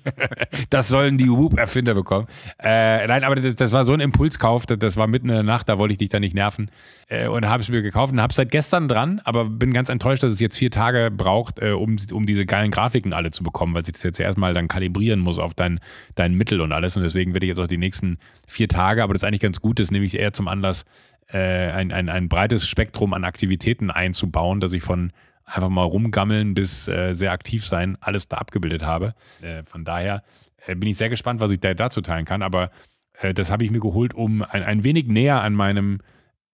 das sollen die Whoop-Erfinder bekommen. Äh, nein, aber das, das, war so ein Impulskauf, das, das, war mitten in der Nacht, da wollte ich dich da nicht nerven. Äh, und habe es mir gekauft und habe es seit gestern dran, aber bin ganz enttäuscht, dass es jetzt vier Tage braucht, äh, um, um diese geilen Grafiken alle zu bekommen, weil ich es jetzt erstmal dann kalibrieren muss auf dein, dein Mittel und alles. Und deswegen werde ich jetzt auch die nächsten vier Tage, aber das ist eigentlich ganz gut, das nehme ich eher zum Anlass, äh, ein, ein, ein breites Spektrum an Aktivitäten einzubauen, dass ich von einfach mal rumgammeln bis äh, sehr aktiv sein, alles da abgebildet habe. Äh, von daher äh, bin ich sehr gespannt, was ich da dazu teilen kann. Aber äh, das habe ich mir geholt, um ein, ein wenig näher an meinem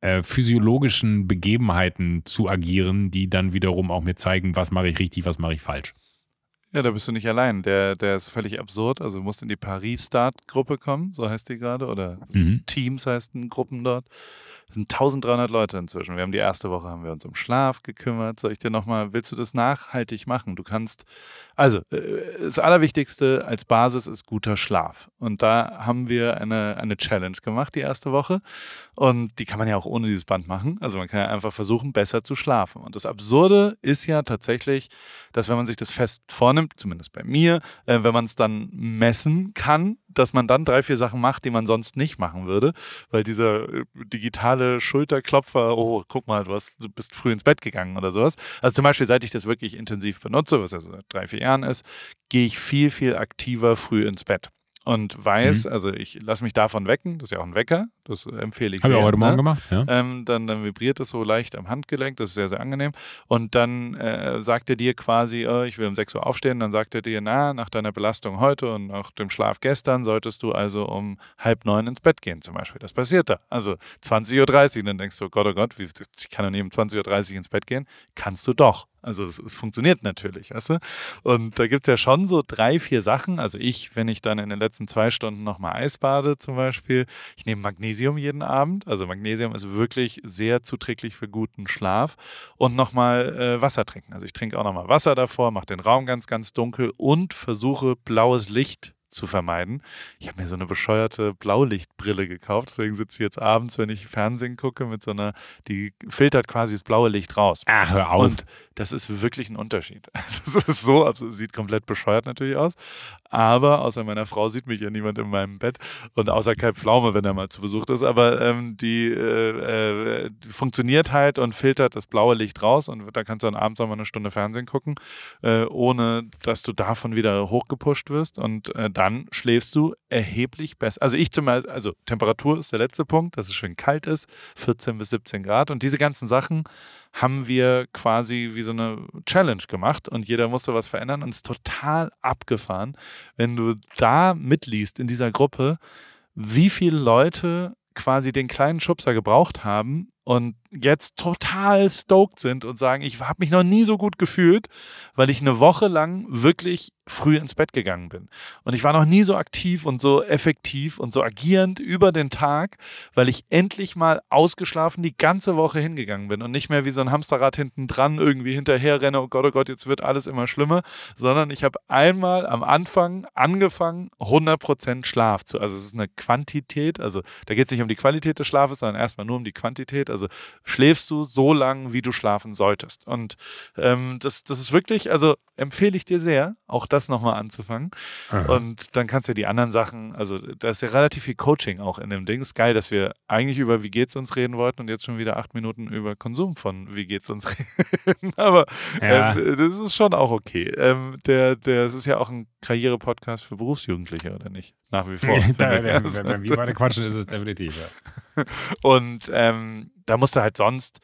äh, physiologischen Begebenheiten zu agieren, die dann wiederum auch mir zeigen, was mache ich richtig, was mache ich falsch. Ja, da bist du nicht allein. Der, der ist völlig absurd. Also du musst in die Paris-Start-Gruppe kommen, so heißt die gerade, oder mhm. Teams heißen Gruppen dort. Das sind 1300 Leute inzwischen. Wir haben die erste Woche haben wir uns um Schlaf gekümmert. Soll ich dir nochmal, willst du das nachhaltig machen? Du kannst, also äh, das Allerwichtigste als Basis ist guter Schlaf. Und da haben wir eine, eine Challenge gemacht die erste Woche. Und die kann man ja auch ohne dieses Band machen. Also man kann ja einfach versuchen, besser zu schlafen. Und das Absurde ist ja tatsächlich, dass wenn man sich das fest vornimmt, zumindest bei mir, äh, wenn man es dann messen kann, dass man dann drei, vier Sachen macht, die man sonst nicht machen würde, weil dieser äh, digitale Schulterklopfer, oh, guck mal, du, hast, du bist früh ins Bett gegangen oder sowas. Also zum Beispiel, seit ich das wirklich intensiv benutze, was ja so drei, vier Jahren ist, gehe ich viel, viel aktiver früh ins Bett und weiß, mhm. also ich lasse mich davon wecken, das ist ja auch ein Wecker, das empfehle ich Hab sehr. Habe ich auch heute ne? Morgen gemacht, ja. Ähm, dann, dann, vibriert es so leicht am Handgelenk, das ist sehr, sehr angenehm. Und dann äh, sagt er dir quasi, oh, ich will um 6 Uhr aufstehen, dann sagt er dir, na, nach deiner Belastung heute und nach dem Schlaf gestern solltest du also um halb neun ins Bett gehen zum Beispiel. Das passiert da. Also 20.30 Uhr, dann denkst du, oh Gott, oh Gott, wie, ich kann doch nicht um 20.30 Uhr ins Bett gehen. Kannst du doch. Also es, es funktioniert natürlich, weißt du? Und da gibt es ja schon so drei, vier Sachen. Also ich, wenn ich dann in den letzten zwei Stunden nochmal Eis bade zum Beispiel, ich nehme Magnesium jeden Abend. Also Magnesium ist wirklich sehr zuträglich für guten Schlaf. Und nochmal äh, Wasser trinken. Also ich trinke auch nochmal Wasser davor, mache den Raum ganz, ganz dunkel und versuche blaues Licht zu vermeiden. Ich habe mir so eine bescheuerte Blaulichtbrille gekauft, deswegen sitze ich jetzt abends, wenn ich Fernsehen gucke, mit so einer, die filtert quasi das blaue Licht raus. Ach, hör auf. Und das ist wirklich ein Unterschied. [laughs] Das ist so, sieht komplett bescheuert natürlich aus, aber außer meiner Frau sieht mich ja niemand in meinem Bett und außer Kai Pflaume, wenn er mal zu Besuch ist, aber ähm, die, äh, äh, die funktioniert halt und filtert das blaue Licht raus und da kannst du dann abends auch mal eine Stunde Fernsehen gucken, äh, ohne dass du davon wieder hochgepusht wirst und äh, dann schläfst du erheblich besser. Also ich zum Beispiel, also Temperatur ist der letzte Punkt, dass es schön kalt ist, 14 bis 17 Grad. Und diese ganzen Sachen haben wir quasi wie so eine Challenge gemacht und jeder musste was verändern und ist total abgefahren, wenn du da mitliest in dieser Gruppe, wie viele Leute quasi den kleinen Schubser gebraucht haben und jetzt total stoked sind und sagen, ich habe mich noch nie so gut gefühlt, weil ich eine Woche lang wirklich früh ins Bett gegangen bin. Und ich war noch nie so aktiv und so effektiv und so agierend über den Tag, weil ich endlich mal ausgeschlafen die ganze Woche hingegangen bin und nicht mehr wie so ein Hamsterrad hinten dran irgendwie hinterher renne, oh Gott, oh Gott, jetzt wird alles immer schlimmer, sondern ich habe einmal am Anfang angefangen, 100% Schlaf zu, also es ist eine Quantität, also da geht es nicht um die Qualität des Schlafes, sondern erstmal nur um die Quantität, also schläfst du so lang, wie du schlafen solltest. Und ähm, das, das ist wirklich, also empfehle ich dir sehr, auch das nochmal anzufangen. Aha. Und dann kannst du die anderen Sachen, also da ist ja relativ viel Coaching auch in dem Ding. Ist geil, dass wir eigentlich über wie geht's uns reden wollten und jetzt schon wieder acht Minuten über Konsum von wie geht's uns [laughs] reden. Aber ja. äh, das ist schon auch okay. Ähm, der, der, es ist ja auch ein Karriere-Podcast für Berufsjugendliche, oder nicht? Nach wie [laughs] vor. da, wenn, wir beide quatschen, ist es definitiv, ja. [laughs] Und ähm, da musst du halt sonst,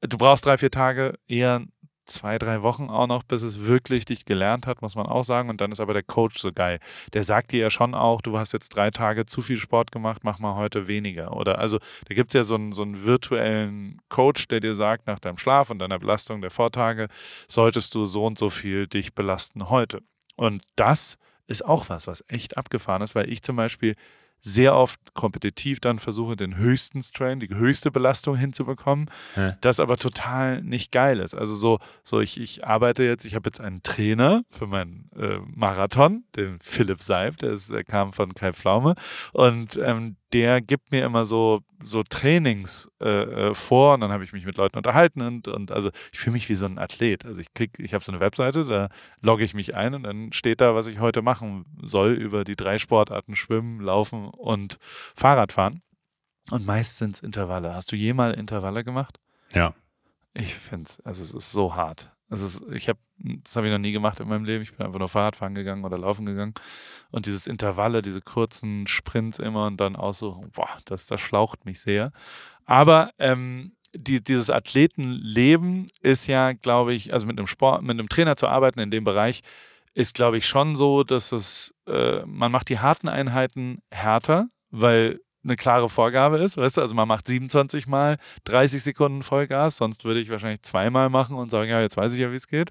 du brauchst drei, vier Tage, eher zwei, drei Wochen auch noch, bis es wirklich dich gelernt hat, muss man auch sagen. Und dann ist aber der Coach so geil. Der sagt dir ja schon auch, du hast jetzt drei Tage zu viel Sport gemacht, mach mal heute weniger. Oder also da gibt es ja so einen, so einen virtuellen Coach, der dir sagt, nach deinem Schlaf und deiner Belastung der Vortage solltest du so und so viel dich belasten heute. Und das ist auch was, was echt abgefahren ist, weil ich zum Beispiel sehr oft kompetitiv dann versuche, den höchsten Strain, die höchste Belastung hinzubekommen, ja. das aber total nicht geil ist. Also so, so ich, ich arbeite jetzt, ich habe jetzt einen Trainer für meinen äh, Marathon, den Philipp Seib, der, ist, der kam von Kai Pflaume und ähm, der gibt mir immer so, so Trainings äh, äh, vor und dann habe ich mich mit Leuten unterhalten und, und also ich fühle mich wie so ein Athlet. Also ich krieg, ich habe so eine Webseite, da logge ich mich ein und dann steht da, was ich heute machen soll über die drei Sportarten Schwimmen, Laufen und Fahrradfahren. Und meistens Intervalle. Hast du jemals Intervalle gemacht? Ja. Ich finde es, also es ist so hart. Das ist, ich habe, das habe ich noch nie gemacht in meinem Leben. Ich bin einfach nur Fahrradfahren gegangen oder laufen gegangen. Und dieses Intervalle, diese kurzen Sprints immer und dann aussuchen, boah, das, das schlaucht mich sehr. Aber ähm, die, dieses Athletenleben ist ja, glaube ich, also mit einem Sport, mit einem Trainer zu arbeiten in dem Bereich, ist, glaube ich, schon so, dass es, äh, man macht die harten Einheiten härter, weil eine klare Vorgabe ist, weißt du, also man macht 27 mal 30 Sekunden Vollgas, sonst würde ich wahrscheinlich zweimal machen und sagen, ja, jetzt weiß ich ja, wie es geht.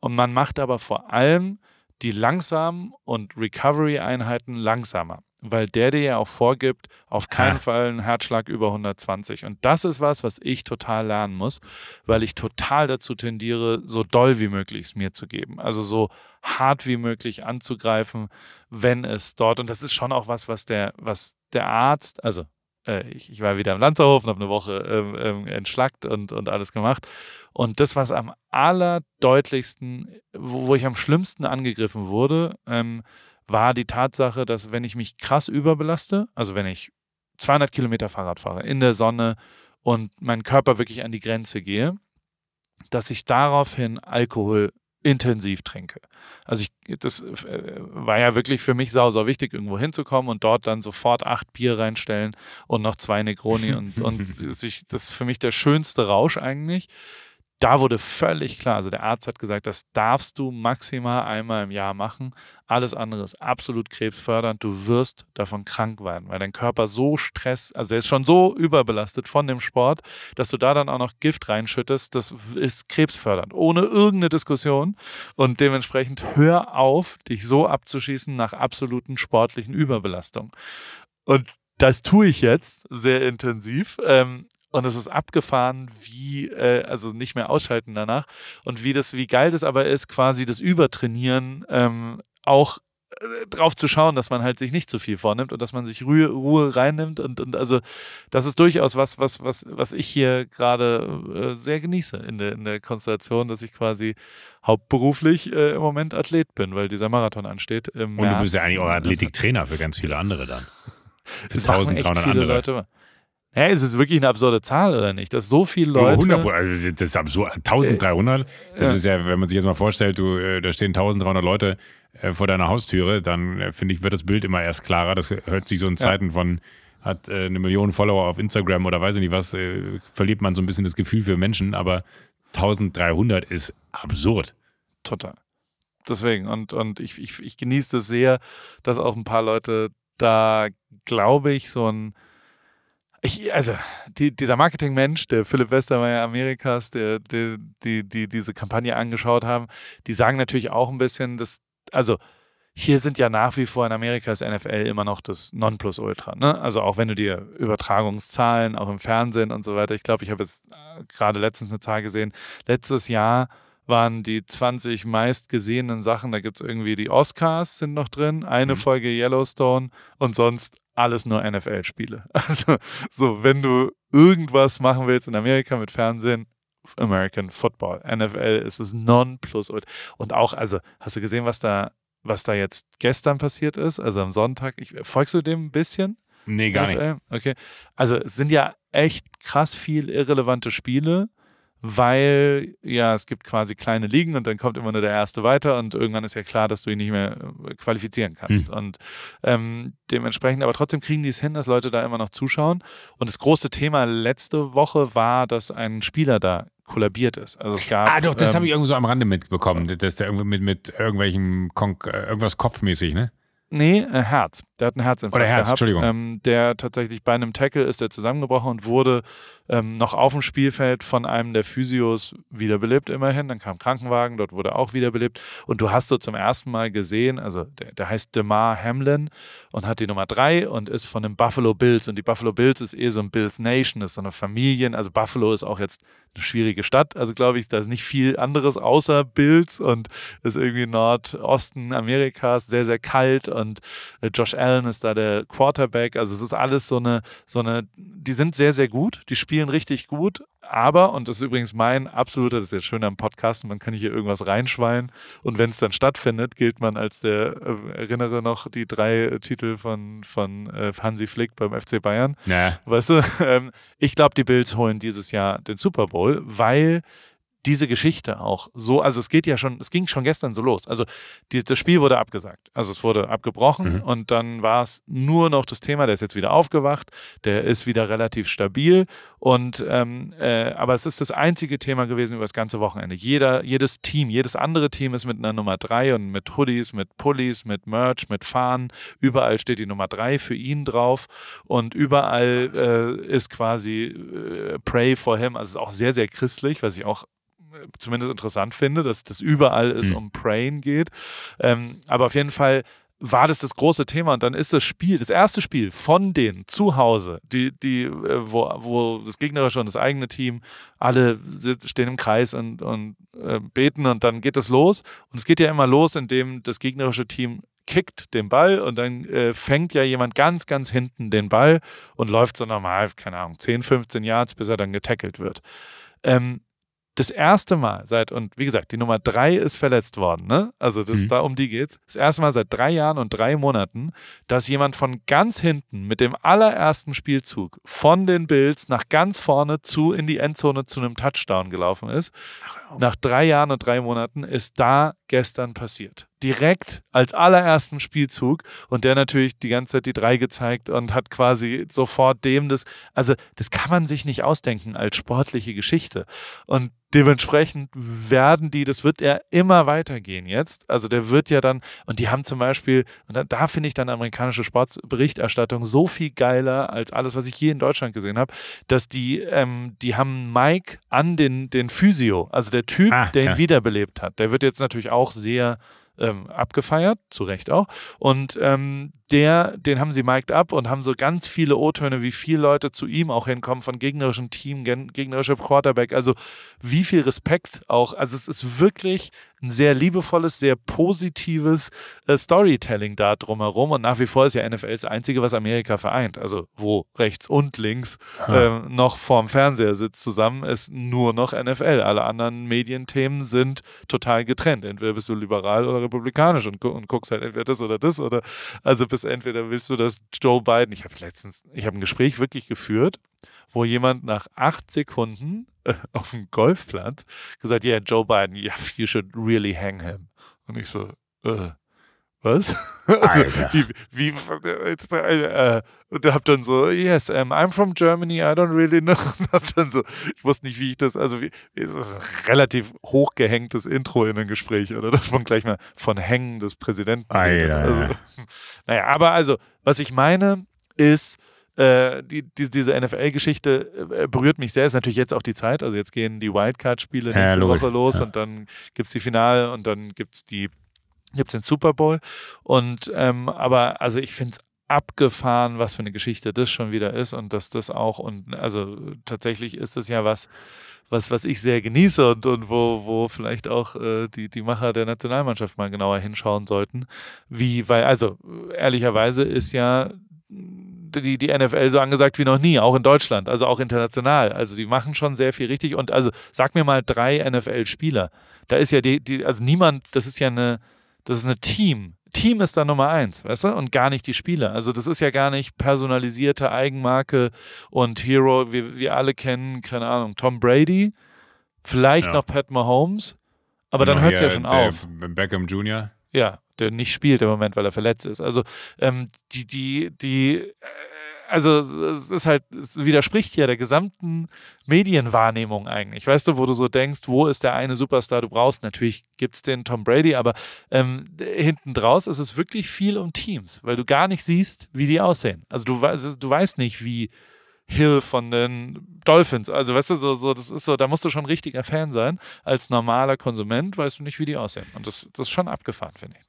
Und man macht aber vor allem die langsamen und Recovery-Einheiten langsamer weil der dir ja auch vorgibt, auf keinen Fall einen Herzschlag über 120. Und das ist was, was ich total lernen muss, weil ich total dazu tendiere, so doll wie möglich es mir zu geben. Also so hart wie möglich anzugreifen, wenn es dort, und das ist schon auch was, was der, was der Arzt, also äh, ich, ich, war wieder im Lanzerhof und habe eine Woche ähm, ähm, entschlackt und, und alles gemacht. Und das, was am allerdeutlichsten, wo, wo ich am schlimmsten angegriffen wurde, ähm, war die Tatsache, dass wenn ich mich krass überbelaste, also wenn ich 200 Kilometer Fahrrad fahre in der Sonne und mein Körper wirklich an die Grenze gehe, dass ich daraufhin Alkohol intensiv trinke. Also ich, das äh, war ja wirklich für mich sau, sau wichtig, irgendwo hinzukommen und dort dann sofort acht Bier reinstellen und noch zwei Negroni und, und [laughs] sich, das ist für mich der schönste Rausch eigentlich da wurde völlig klar, also der Arzt hat gesagt, das darfst du maximal einmal im Jahr machen. Alles andere ist absolut krebsfördernd. Du wirst davon krank werden, weil dein Körper so Stress, also er ist schon so überbelastet von dem Sport, dass du da dann auch noch Gift reinschüttest. Das ist krebsfördernd, ohne irgendeine Diskussion. Und dementsprechend hör auf, dich so abzuschießen nach absoluten sportlichen Überbelastungen. Und das tue ich jetzt sehr intensiv. Ähm, und es ist abgefahren, wie, äh, also nicht mehr ausschalten danach. Und wie das, wie geil das aber ist, quasi das Übertrainieren ähm, auch äh, drauf zu schauen, dass man halt sich nicht zu viel vornimmt und dass man sich Ruhe, Ruhe reinnimmt und, und also das ist durchaus was, was, was, was ich hier gerade äh, sehr genieße in der, in der Konstellation, dass ich quasi hauptberuflich äh, im Moment Athlet bin, weil dieser Marathon ansteht. und du bist ja eigentlich auch Athletiktrainer für ganz viele andere dann. [laughs] Für das 1300 viele andere. Leute. Hey, ist es wirklich eine absurde Zahl oder nicht? Dass so viele Leute. 100, also das ist absurd. 1300? Das ist ja, wenn man sich jetzt mal vorstellt, du, äh, da stehen 1300 Leute äh, vor deiner Haustüre, dann äh, finde ich, wird das Bild immer erst klarer. Das hört sich so in Zeiten ja. von hat eine Million Follower auf Instagram oder weiß ich nicht was, verliert man so ein bisschen das Gefühl für Menschen, aber 1300 ist absurd. Total. Deswegen, und, und ich, ich, ich genieße das sehr, dass auch ein paar Leute da, glaube ich, so ein ich, also die, dieser Marketingmensch, der Philipp Westermeier Amerikas, der, der, die, die diese Kampagne angeschaut haben, die sagen natürlich auch ein bisschen, dass, also hier sind ja nach wie vor in Amerika ist NFL immer noch das Nonplusultra. Ne? Also auch wenn du dir Übertragungszahlen, auch im Fernsehen und so weiter, ich glaube, ich habe jetzt äh, gerade letztens eine Zahl gesehen, letztes Jahr waren die 20 meistgesehenen Sachen. Da gibt es irgendwie die Oscars sind noch drin, eine mhm. Folge Yellowstone und sonst alles nur NFL-Spiele. [laughs] Also, so, wenn du irgendwas machen willst in Amerika mit Fernsehen, American Football. NFL ist es non plus Und auch, also, hast du gesehen, was da, was da jetzt gestern passiert ist? Also am Sonntag. Ich, folgst du dem ein bisschen? Nee, gar NFL? nicht. Okay. Also, es sind ja echt krass viel irrelevante Spiele weil ja, es gibt quasi kleine Ligen und dann kommt immer nur der Erste weiter und irgendwann ist ja klar, dass du ihn nicht mehr äh, qualifizieren kannst. Mhm. Und ähm, dementsprechend, aber trotzdem kriegen die es hin, dass Leute da immer noch zuschauen. Und das große Thema letzte Woche war, dass ein Spieler da kollabiert ist. Also es gab, ah, doch, das ähm, habe ich irgendwie so am Rande mitbekommen, dass der irgendwie mit, mit irgendwelchem Kon äh, irgendwas kopfmäßig, ne? Nee, äh, Herz. Der hat einen Herzinfarkt. Oder Herz, gehabt, Entschuldigung. Ähm, der tatsächlich bei einem Tackle ist der zusammengebrochen und wurde ähm, noch auf dem Spielfeld von einem der Physios wiederbelebt, immerhin. Dann kam Krankenwagen, dort wurde auch wiederbelebt. Und du hast so zum ersten Mal gesehen, also der, der heißt DeMar Hamlin und hat die Nummer 3 und ist von den Buffalo Bills. Und die Buffalo Bills ist eh so ein Bills Nation, ist so eine Familie. Also Buffalo ist auch jetzt eine schwierige Stadt. Also glaube ich, da ist nicht viel anderes außer Bills und ist irgendwie Nordosten Amerikas, sehr, sehr kalt und äh, Josh Allen ist da der Quarterback. Also es ist alles so eine, so eine, die sind sehr, sehr gut, die spielen richtig gut, aber, und das ist übrigens mein absoluter, das ist ja schön am Podcast, man kann hier irgendwas reinschwallen und wenn es dann stattfindet, gilt man als der, äh, erinnere noch die drei äh, Titel von, von äh, Hansi Flick beim FC Bayern. Ja. Weißt du, [laughs] ähm, ich glaube, die Bills holen dieses Jahr den Super Bowl, weil diese Geschichte auch so, also es geht ja schon, es ging schon gestern so los. Also die, das Spiel wurde abgesagt. Also es wurde abgebrochen mhm. und dann war es nur noch das Thema, der ist jetzt wieder aufgewacht, der ist wieder relativ stabil und ähm, äh, aber es ist das einzige Thema gewesen über das ganze Wochenende. Jeder, jedes Team, jedes andere Team ist mit einer Nummer 3 und mit Hoodies, mit Pullis, mit Merch, mit Fahnen. Überall steht die Nummer 3 für ihn drauf und überall äh, ist quasi äh, Pray for him. Also es ist auch sehr, sehr christlich, was ich auch zumindest interessant finde, dass das überall ist, mhm. um Praying geht. Ähm, aber auf jeden Fall war das das große Thema und dann ist das Spiel, das erste Spiel von denen zu Hause, die, die, äh, wo, wo das gegnerische und das eigene Team alle stehen im Kreis und, und äh, beten und dann geht das los und es geht ja immer los, indem das gegnerische Team kickt den Ball und dann äh, fängt ja jemand ganz, ganz hinten den Ball und läuft so normal, keine Ahnung, 10, 15 Yards, bis er dann getackelt wird. Ähm, das erste Mal seit, und wie gesagt, die Nummer drei ist verletzt worden, ne? Also das, mhm. da um die geht's. Das erste Mal seit drei Jahren und drei Monaten, dass jemand von ganz hinten mit dem allerersten Spielzug von den Bills nach ganz vorne zu in die Endzone zu einem Touchdown gelaufen ist. Nach drei Jahren und drei Monaten ist da gestern passiert. Direkt als allerersten Spielzug und der natürlich die ganze Zeit die drei gezeigt und hat quasi sofort dem das, also das kann man sich nicht ausdenken als sportliche Geschichte. Und dementsprechend werden die, das wird ja immer weitergehen jetzt. Also der wird ja dann, und die haben zum Beispiel, und da, da finde ich dann amerikanische Sportberichterstattung so viel geiler als alles, was ich je in Deutschland gesehen habe, dass die, ähm, die haben Mike an den, den Physio, also der der Typ, ah, der ihn ja. wiederbelebt hat. Der wird jetzt natürlich auch sehr ähm, abgefeiert, zu Recht auch. Und ähm, der, den haben sie mic'd ab und haben so ganz viele O-Töne, wie viele Leute zu ihm auch hinkommen, von gegnerischen Team, gegnerischer Quarterback. Also wie viel Respekt auch. Also es ist wirklich ein sehr liebevolles, sehr positives äh, Storytelling da drumherum. Und nach wie vor ist ja NFL das Einzige, was Amerika vereint. Also wo rechts und links ähm, noch vorm Fernseher sitzt zusammen, ist nur noch NFL. Alle anderen Medienthemen sind total getrennt. Entweder bist du liberal oder republikanisch und, gu und guckst halt entweder das oder das oder also bist entweder willst du, dass Joe Biden, ich habe letztens, ich habe ein Gespräch wirklich geführt wo jemand nach acht Sekunden äh, [laughs] auf dem Golfplatz gesagt, ja, yeah, Joe Biden, you should really hang him. Und ich so, äh, was? [laughs] Also, wie, wie, äh, äh, und hab dann so, yes, um, I'm from Germany, I don't really know. [laughs] Und hab dann so, ich wusste nicht, wie ich das, also wie, das ist ein relativ hochgehängtes Intro in ein Gespräch, oder? Dass man gleich mal von Hängen des Präsidenten redet. Also, naja, aber also, was ich meine, ist, äh, die, die, diese NFL-Geschichte äh, berührt mich sehr. Ist natürlich jetzt auch die Zeit. Also jetzt gehen die Wildcard-Spiele nächste ja, Woche los ja. und dann gibt es die Finale und dann gibt es die gibt den Super Bowl und ähm, aber also ich finde es abgefahren, was für eine Geschichte das schon wieder ist und dass das auch und also tatsächlich ist das ja was, was, was ich sehr genieße und, und wo, wo vielleicht auch äh, die, die Macher der Nationalmannschaft mal genauer hinschauen sollten. Wie, weil, also ehrlicherweise ist ja die, die NFL so angesagt wie noch nie, auch in Deutschland, also auch international. Also die machen schon sehr viel richtig. Und also sag mir mal drei NFL-Spieler. Da ist ja die, die, also niemand, das ist ja eine, das ist eine Team. Team ist da Nummer eins, weißt du? Und gar nicht die Spieler. Also das ist ja gar nicht personalisierte Eigenmarke und Hero, wir, wir alle kennen, keine Ahnung, Tom Brady, vielleicht ja. noch Pat Mahomes, aber dann hört es ja schon auf. Beckham Jr. Ja, der nicht spielt im Moment, weil er verletzt ist. Also ähm, die, die, die, äh, also es ist halt, es widerspricht ja der gesamten Medienwahrnehmung eigentlich. Weißt du, wo du so denkst, wo ist der eine Superstar, du brauchst? Natürlich gibt es den Tom Brady, aber ähm, hinten draus ist es wirklich viel um Teams, weil du gar nicht siehst, wie die aussehen. Also du, also, du weißt nicht, wie Hill von den Dolphins. Also, weißt du, so, so, das ist so, da musst du schon richtiger Fan sein. Als normaler Konsument weißt du nicht, wie die aussehen. Und das, das ist schon abgefahren, finde ich.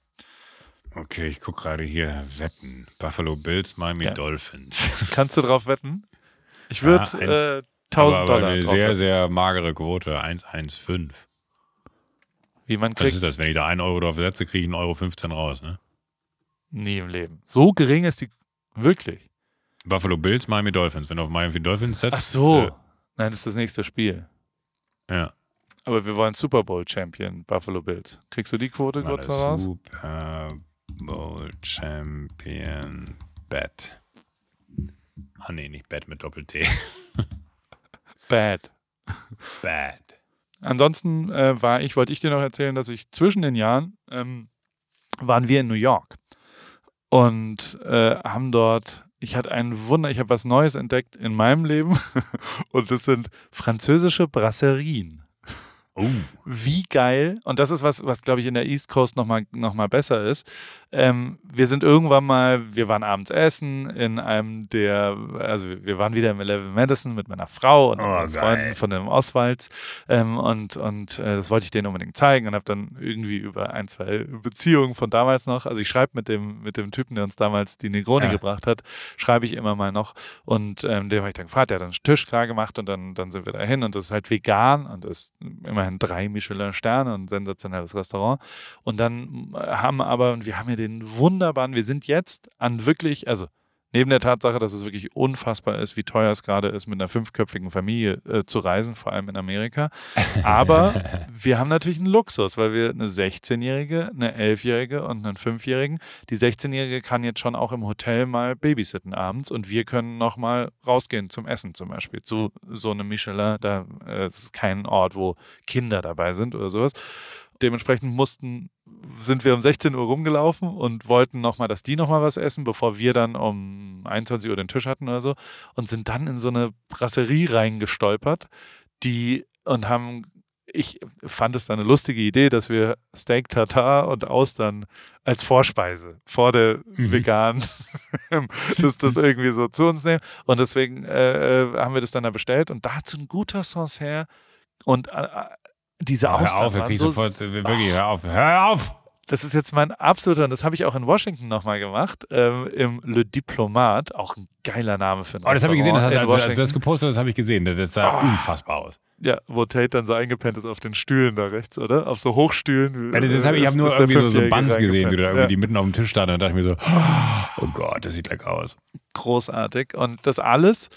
Okay, ich gucke gerade hier Wetten. Buffalo Bills, Miami ja. Dolphins. [laughs] Kannst du drauf wetten? Ich würde ja, äh, 1000 aber, aber Dollar. Eine drauf sehr, wetten. sehr magere Quote, 1,15. Wie man kriegt. Was ist das? Wenn ich da 1 Euro drauf setze, kriege ich 1,15 Euro 15 raus, ne? Nie im Leben. So gering ist die. Wirklich. Buffalo Bills, Miami Dolphins. Wenn du auf Miami Dolphins setzt. Ach so. Äh, Nein, das ist das nächste Spiel. Ja. Aber wir wollen Super Bowl Champion Buffalo Bills. Kriegst du die Quote gerade heraus? Super Bowl Champion Bet. Ah nee, nicht Bet mit Doppel T. [laughs] Bad. Bad. Ansonsten äh, war ich, wollte ich dir noch erzählen, dass ich zwischen den Jahren ähm, waren wir in New York und äh, haben dort ich hatte ein Wunder, ich habe was Neues entdeckt in meinem Leben [laughs] und das sind französische Brasserien. Oh. Wie geil, und das ist was, was glaube ich in der East Coast nochmal noch mal besser ist. Ähm, wir sind irgendwann mal, wir waren abends essen in einem der, also wir waren wieder im Eleven Madison mit meiner Frau und oh, Freunden von dem Oswalds ähm, und, und äh, das wollte ich denen unbedingt zeigen und habe dann irgendwie über ein, zwei Beziehungen von damals noch, also ich schreibe mit dem, mit dem Typen, der uns damals die Negroni ja. gebracht hat, schreibe ich immer mal noch und ähm, dem habe ich dann gefragt, der hat dann einen Tisch klar gemacht und dann, dann sind wir dahin und das ist halt vegan und ist immerhin ein drei Michelin-Sterne und sensationelles Restaurant. Und dann haben aber, und wir haben ja den wunderbaren, wir sind jetzt an wirklich, also Neben der Tatsache, dass es wirklich unfassbar ist, wie teuer es gerade ist, mit einer fünfköpfigen Familie äh, zu reisen, vor allem in Amerika. [laughs] Aber wir haben natürlich einen Luxus, weil wir eine 16-Jährige, eine 11-Jährige und einen 5-Jährigen. Die 16-Jährige kann jetzt schon auch im Hotel mal babysitten abends und wir können nochmal rausgehen zum Essen zum Beispiel. Zu so einem Michelin, da äh, ist kein Ort, wo Kinder dabei sind oder sowas. Dementsprechend mussten, sind wir um 16 Uhr rumgelaufen und wollten nochmal, dass die nochmal was essen, bevor wir dann um 21 Uhr den Tisch hatten oder so. Und sind dann in so eine Brasserie reingestolpert, die und haben ich fand es dann eine lustige Idee, dass wir Steak Tartar und Austern als Vorspeise vor der mhm. veganen, [laughs] dass das irgendwie so zu uns nehmen. Und deswegen äh, äh, haben wir das dann da bestellt und dazu ein guter Sauce her und äh, diese Austern. Hör auf, wir kriegen so sofort, wirklich, hör auf, hör auf! Das ist jetzt mein absoluter, und das habe ich auch in Washington nochmal gemacht, ähm, im Le Diplomat, auch ein geiler Name für ein Oh, das habe ich gesehen, das hat, also, als du das gepostet hast, habe ich gesehen, das sah oh. unfassbar aus. Ja, wo Tate dann so eingepennt ist auf den Stühlen da rechts, oder? Auf so Hochstühlen. Ja, das hab ich habe nur irgendwie so, so Bands gesehen, die da irgendwie ja. mitten auf dem Tisch standen Da dachte ich mir so, oh Gott, das sieht lecker aus. Großartig. Und das alles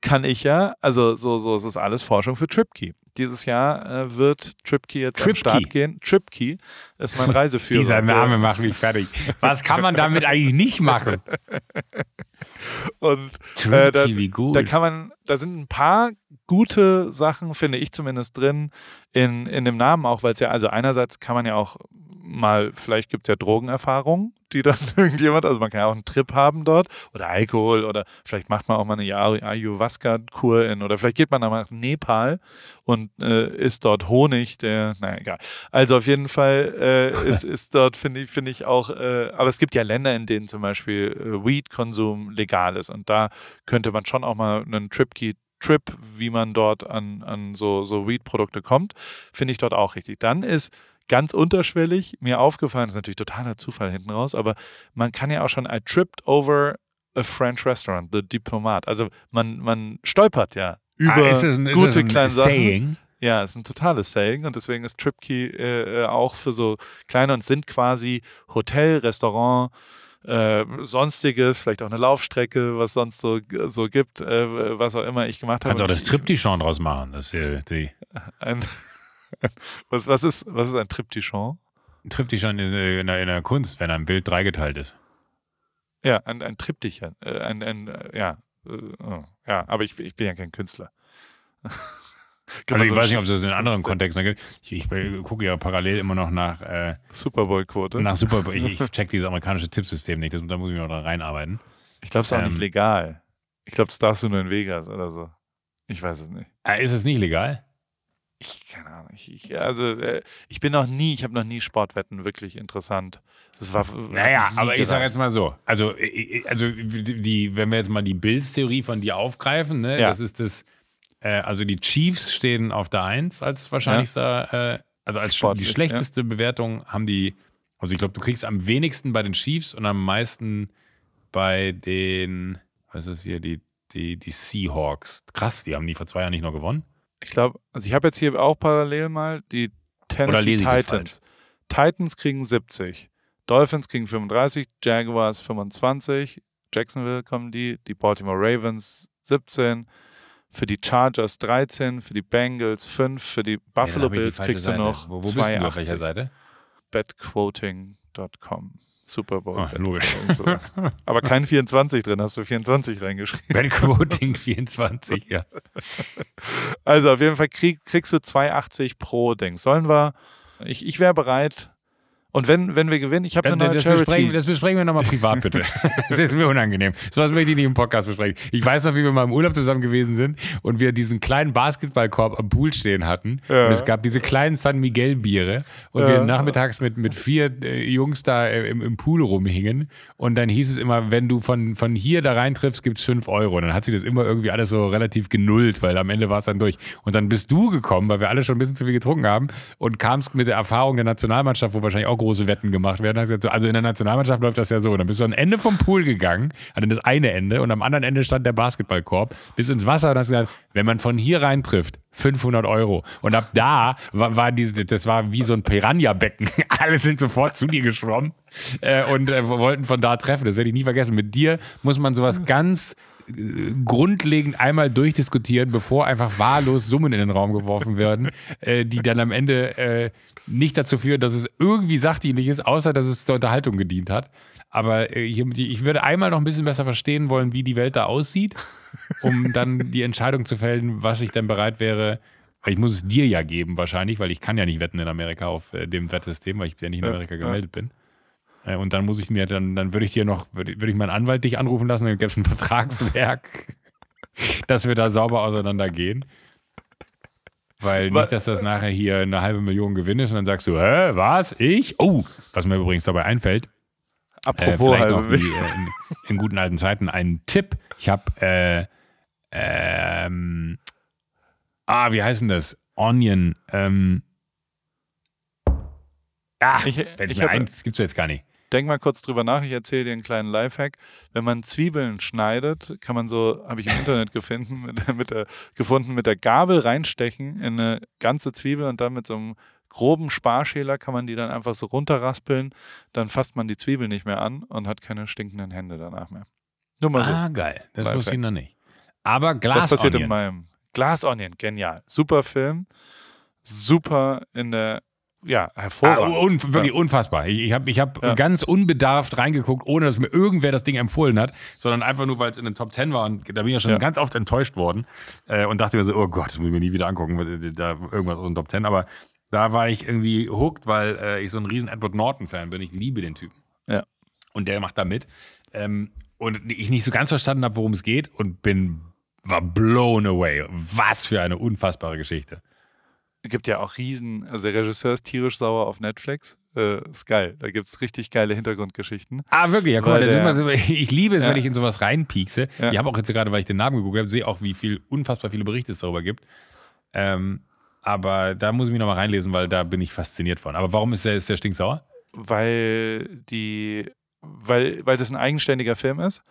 kann ich ja, also so, so, es ist alles Forschung für TripKey dieses Jahr äh, wird Tripkey jetzt Trip am Start gehen. Tripkey ist mein [laughs] Reiseführer. Dieser Name macht mich fertig. Was kann man damit eigentlich nicht machen? [laughs] Und äh, da, da kann man, da sind ein paar gute Sachen, finde ich zumindest drin, in, in dem Namen auch, weil es ja, also einerseits kann man ja auch mal, vielleicht gibt es ja Drogenerfahrungen, die dann [laughs] irgendjemand, also man kann ja auch einen Trip haben dort oder Alkohol oder vielleicht macht man auch mal eine Ayahuasca-Kur in oder vielleicht geht man dann mal nach Nepal und äh, isst dort Honig, der, naja, egal. Also auf jeden Fall äh, ist, [laughs] ist dort, finde ich, finde ich auch, äh, aber es gibt ja Länder, in denen zum Beispiel äh, Weed-Konsum legal ist und da könnte man schon auch mal einen Trip gehen Trip, wie man dort an, an so, so Weed-Produkte kommt, finde ich dort auch richtig. Dann ist ganz unterschwellig mir aufgefallen, das ist natürlich totaler Zufall hinten raus, aber man kann ja auch schon, I tripped over a French restaurant, the Diplomat. Also man, man stolpert ja ah, über ah, ist ein, ist gute ein kleine Saying? Ja, es ist ein totales Saying und deswegen ist TripKey äh, äh, auch für so kleine und sind quasi Hotel, Restaurant, äh, sonstiges, vielleicht auch eine Laufstrecke, was sonst so, so gibt, äh, was auch immer ich gemacht habe. Kannst auch das Triptychon draus machen, das ist ja die. [laughs] Ein, [laughs] was, was, ist, was ist ein Triptychon? Ein Triptychon in, äh, in, der, in der Kunst, wenn ein Bild dreigeteilt ist. Ja, ein, ein Triptychon. Äh, ein, ein, äh, ja. Oh, ja, aber ich, ich bin ja kein Künstler. [laughs] Also ich so weiß nicht, ob es das in anderen Kontexten gibt. Ich, ich, gucke ja parallel immer noch nach äh, Superbowl-Quote. Nach Superbowl. Ich, ich [laughs] check dieses amerikanische Tippsystem nicht, das, da muss ich noch reinarbeiten. Ich glaube, es ist ähm, auch nicht ähm, legal. Ich glaube, das darfst du nur in Vegas oder so. Ich weiß es nicht. ist es nicht legal? ich, keine Ahnung, ich, ich, also äh, ich bin noch nie, ich habe noch nie Sportwetten wirklich interessant. Das war Naja, aber gedacht. ich sage jetzt mal so, also, äh, äh, also die, wenn wir jetzt mal die Bills-Theorie von dir aufgreifen, ne, ja. das ist das, äh, also die Chiefs stehen auf der Eins als wahrscheinlichster, ja. äh, also als Sportlich, die schlechteste ja. Bewertung haben die, also ich glaube, du kriegst am wenigsten bei den Chiefs und am meisten bei den, was ist das hier, die, die, die Seahawks. Krass, die haben die vor zwei Jahren nicht noch gewonnen ich glaube, also ich habe jetzt hier auch parallel mal die Tennessee Titans. Titans kriegen 70, Dolphins kriegen 35, Jaguars 25, Jacksonville kommen die, die Baltimore Ravens 17, für die Chargers 13, für die Bengals 5, für die Buffalo ja, Bills kriegst Seite. du noch wo, wo auf welcher Seite? Betquoting.com. Super Bowl. Ah, logisch. Aber kein 24 drin, hast du 24 reingeschrieben. Ben Quoting 24, ja. Also auf jeden Fall krieg, kriegst du 2,80 pro Ding. Sollen wir, ich, ich wäre bereit, und wenn, wenn wir gewinnen, ich habe eine das, neue das Charity. Besprechen, das besprechen wir nochmal privat, [laughs] bitte. das ist mir unangenehm. So was möchte ich nicht im Podcast besprechen. Ich weiß noch, wie wir mal im Urlaub zusammen gewesen sind und wir diesen kleinen Basketballkorb am Pool stehen hatten. Ja. Und es gab diese kleinen San Miguel-Biere und ja. wir nachmittags mit, mit vier äh, Jungs da äh, im, im Pool rumhingen. Und dann hieß es immer, wenn du von, von hier da reintriffst, es fünf Euro. Und dann hat sich das immer irgendwie alles so relativ genullt, weil am Ende war es dann durch. Und dann bist du gekommen, weil wir alle schon ein bisschen zu viel getrunken haben und kamst mit der Erfahrung der Nationalmannschaft, wo wahrscheinlich auch große Wetten gemacht werden. Also in der Nationalmannschaft läuft das ja so. Dann bist du am Ende vom Pool gegangen, also das eine Ende und am anderen Ende stand der Basketballkorb, bis ins Wasser und hast gesagt, wenn man von hier rein trifft, 500 Euro. Und ab da war, war diese, das war wie so ein Piranha-Becken. [laughs] Alle sind sofort zu dir geschwommen äh, und äh, wollten von da treffen. Das werde ich nie vergessen. Mit dir muss man sowas ganz grundlegend einmal durchdiskutieren, bevor einfach wahllos Summen in den Raum geworfen werden, [laughs] äh, die dann am Ende äh, nicht dazu führen, dass es irgendwie sachdienlich ist, außer dass es zur Unterhaltung gedient hat. Aber äh, ich, ich würde einmal noch ein bisschen besser verstehen wollen, wie die Welt da aussieht, um dann die Entscheidung zu fällen, was ich denn bereit wäre, weil ich muss es dir ja geben wahrscheinlich, weil ich kann ja nicht wetten in Amerika auf äh, dem Wettsystem, weil ich ja nicht in Amerika gemeldet bin. Äh, und dann muss ich mir, dann, dann würde ich dir noch, würde, würde ich meinen Anwalt dich anrufen lassen, dann gäbe es ein [laughs] Vertragswerk, dass wir da sauber auseinandergehen. Weil nicht, dass das nachher hier eine halbe Million Gewinn ist und dann sagst du, hä, was? Ich? Oh, was mir übrigens dabei einfällt. Äh, Apropos äh, halbe Million. Äh, in, in, guten alten Zeiten einen Tipp. Ich habe, äh, ähm, ah, wie heißen das? Onion, ähm, Ah, ich, ich mir hab, eins, das gibt's jetzt gar nicht. Denk mal kurz drüber nach, ich erzähle dir einen kleinen Lifehack. Wenn man Zwiebeln schneidet, kann man so, habe ich im Internet [laughs] gefunden mit, mit der, gefunden, mit der Gabel reinstechen in eine ganze Zwiebel und dann mit so einem groben Sparschäler kann man die dann einfach so runterraspeln, dann fasst man die Zwiebel nicht mehr an und hat keine stinkenden Hände danach mehr. Nur mal so. Ah, geil. Das wusste ich noch nicht. Aber Glas Onion. Das passiert in meinem Glas Onion, genial. Super Film. Super in der ja, hervorragend. Ah, un wirklich ja. unfassbar. Ich, habe ich hab, ich hab ja. ganz unbedarft reingeguckt, ohne dass mir irgendwer das Ding empfohlen hat, sondern einfach nur, weil es in den Top Ten war. Und da bin ich ja schon ja. ganz oft enttäuscht worden äh, und dachte mir so, oh Gott, das muss ich mir nie wieder angucken, äh, da irgendwas aus dem Top Ten. Aber da war ich irgendwie hooked, weil äh, ich so ein riesen Edward Norton-Fan bin. Ich liebe den Typen. Ja. Und der macht da mit. Ähm, und ich nicht so ganz verstanden habe, worum es geht und bin war blown away. Was für eine unfassbare Geschichte gibt ja auch riesen, also der Regisseur ist tierisch sauer auf Netflix. Äh, ist geil. Da gibt es richtig geile Hintergrundgeschichten. Ah, wirklich? Ja, guck mal, ich liebe es, ja. wenn ich in sowas reinpiekse. Ja. Ich habe auch jetzt gerade, weil ich den Namen geguckt habe, sehe auch, wie viel unfassbar viele Berichte es darüber gibt. Ähm, aber da muss ich mich nochmal reinlesen, weil da bin ich fasziniert von. Aber warum ist der, ist der stinksauer? Weil die, weil, weil das ein eigenständiger Film ist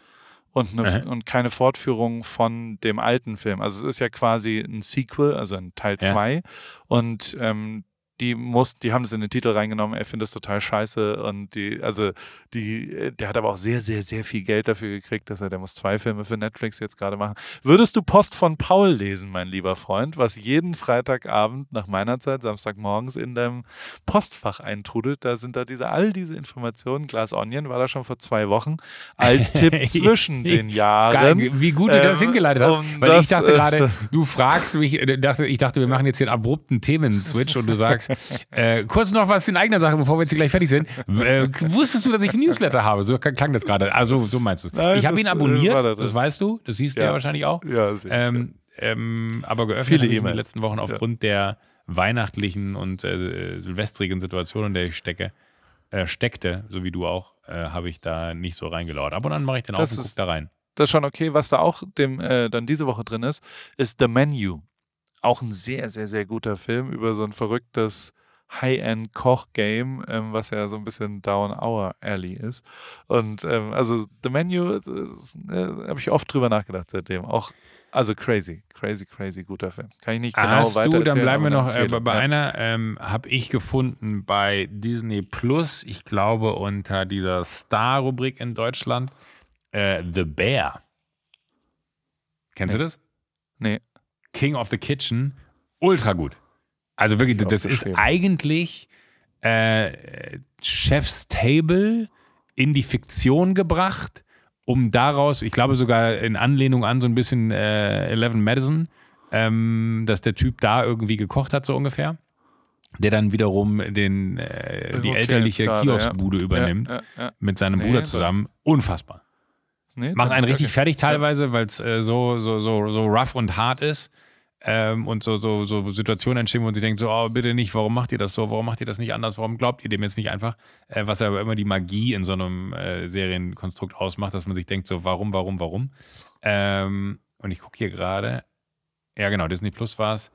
und, eine, und keine Fortführung von dem alten Film. Also es ist ja quasi ein Sequel, also ein Teil 2. Ja. Und ähm, die muss, die haben das in den Titel reingenommen, er findet es total scheiße und die, also die, äh, der hat aber auch sehr, sehr, sehr viel Geld dafür gekriegt, dass er, der muss zwei Filme für Netflix jetzt gerade machen. Würdest du Post von Paul lesen, mein lieber Freund, was jeden Freitagabend nach meiner Zeit, Samstagmorgens in deinem Postfach eintrudelt, da sind da diese, all diese Informationen, Glas Onion war da schon vor zwei Wochen, als Tipp [laughs] zwischen den Jahren. Geil, wie gut du das ähm, hingeleitet hast, weil das, ich dachte äh, gerade, [laughs] du fragst mich, äh, ich dachte, wir machen jetzt den abrupten Themen-Switch und du sagst, äh, kurz noch was in eigener Sache, bevor wir jetzt gleich fertig sind. Äh, wusstest du, dass ich ein Newsletter habe? So klang das gerade. Also so meinst du es. Ich habe ihn äh, abonniert, das, das, weißt du, das siehst du ja, wahrscheinlich auch. Ja, das ähm, ähm, aber geöffnet in den letzten Wochen aufgrund ja. der weihnachtlichen und äh, silvestrigen Situation, in der ich stecke, äh, steckte, so wie du auch, äh, habe ich da nicht so reingelauert. Ab und an mache ich den das da rein. Das ist schon okay. Was da auch dem, äh, dann diese Woche drin ist, ist The Menu. Auch ein sehr, sehr, sehr guter Film über so ein verrücktes High-End-Koch-Game, ähm, was ja so ein bisschen Down-Hour-Alley ist. Und ähm, also The Menu, äh, äh habe ich oft drüber nachgedacht seitdem. Auch also crazy, crazy, crazy guter Film. Kann ich nicht ah, genau Hast weiter du, dann bleiben wir noch äh, bei, ja. einer, ähm, habe ich gefunden bei Disney Plus, ich glaube unter dieser Star-Rubrik in Deutschland, äh, The Bear. Kennst nee. du das? Nee. King of the Kitchen, ultra gut. Also wirklich, das ist eigentlich äh, Chef's Table in die Fiktion gebracht, um daraus, ich glaube sogar in Anlehnung an so ein bisschen äh, Eleven Madison, ähm, dass der Typ da irgendwie gekocht hat, so ungefähr. Der dann wiederum den, äh, die elterliche Kioskbude ja. übernimmt ja, ja, mit seinem nee, Bruder zusammen. Unfassbar. Nee, Macht einen richtig okay. fertig teilweise, weil es äh, so, so, so, so rough und hart ist. Ähm, und so, so, so Situationen entstehen, wo sie denkt, so, oh, bitte nicht, warum macht ihr das so, warum macht ihr das nicht anders, warum glaubt ihr dem jetzt nicht einfach? Äh, was aber immer die Magie in so einem äh, Serienkonstrukt ausmacht, dass man sich denkt, so, warum, warum, warum? Ähm, und ich gucke hier gerade, ja genau, Disney Plus war es.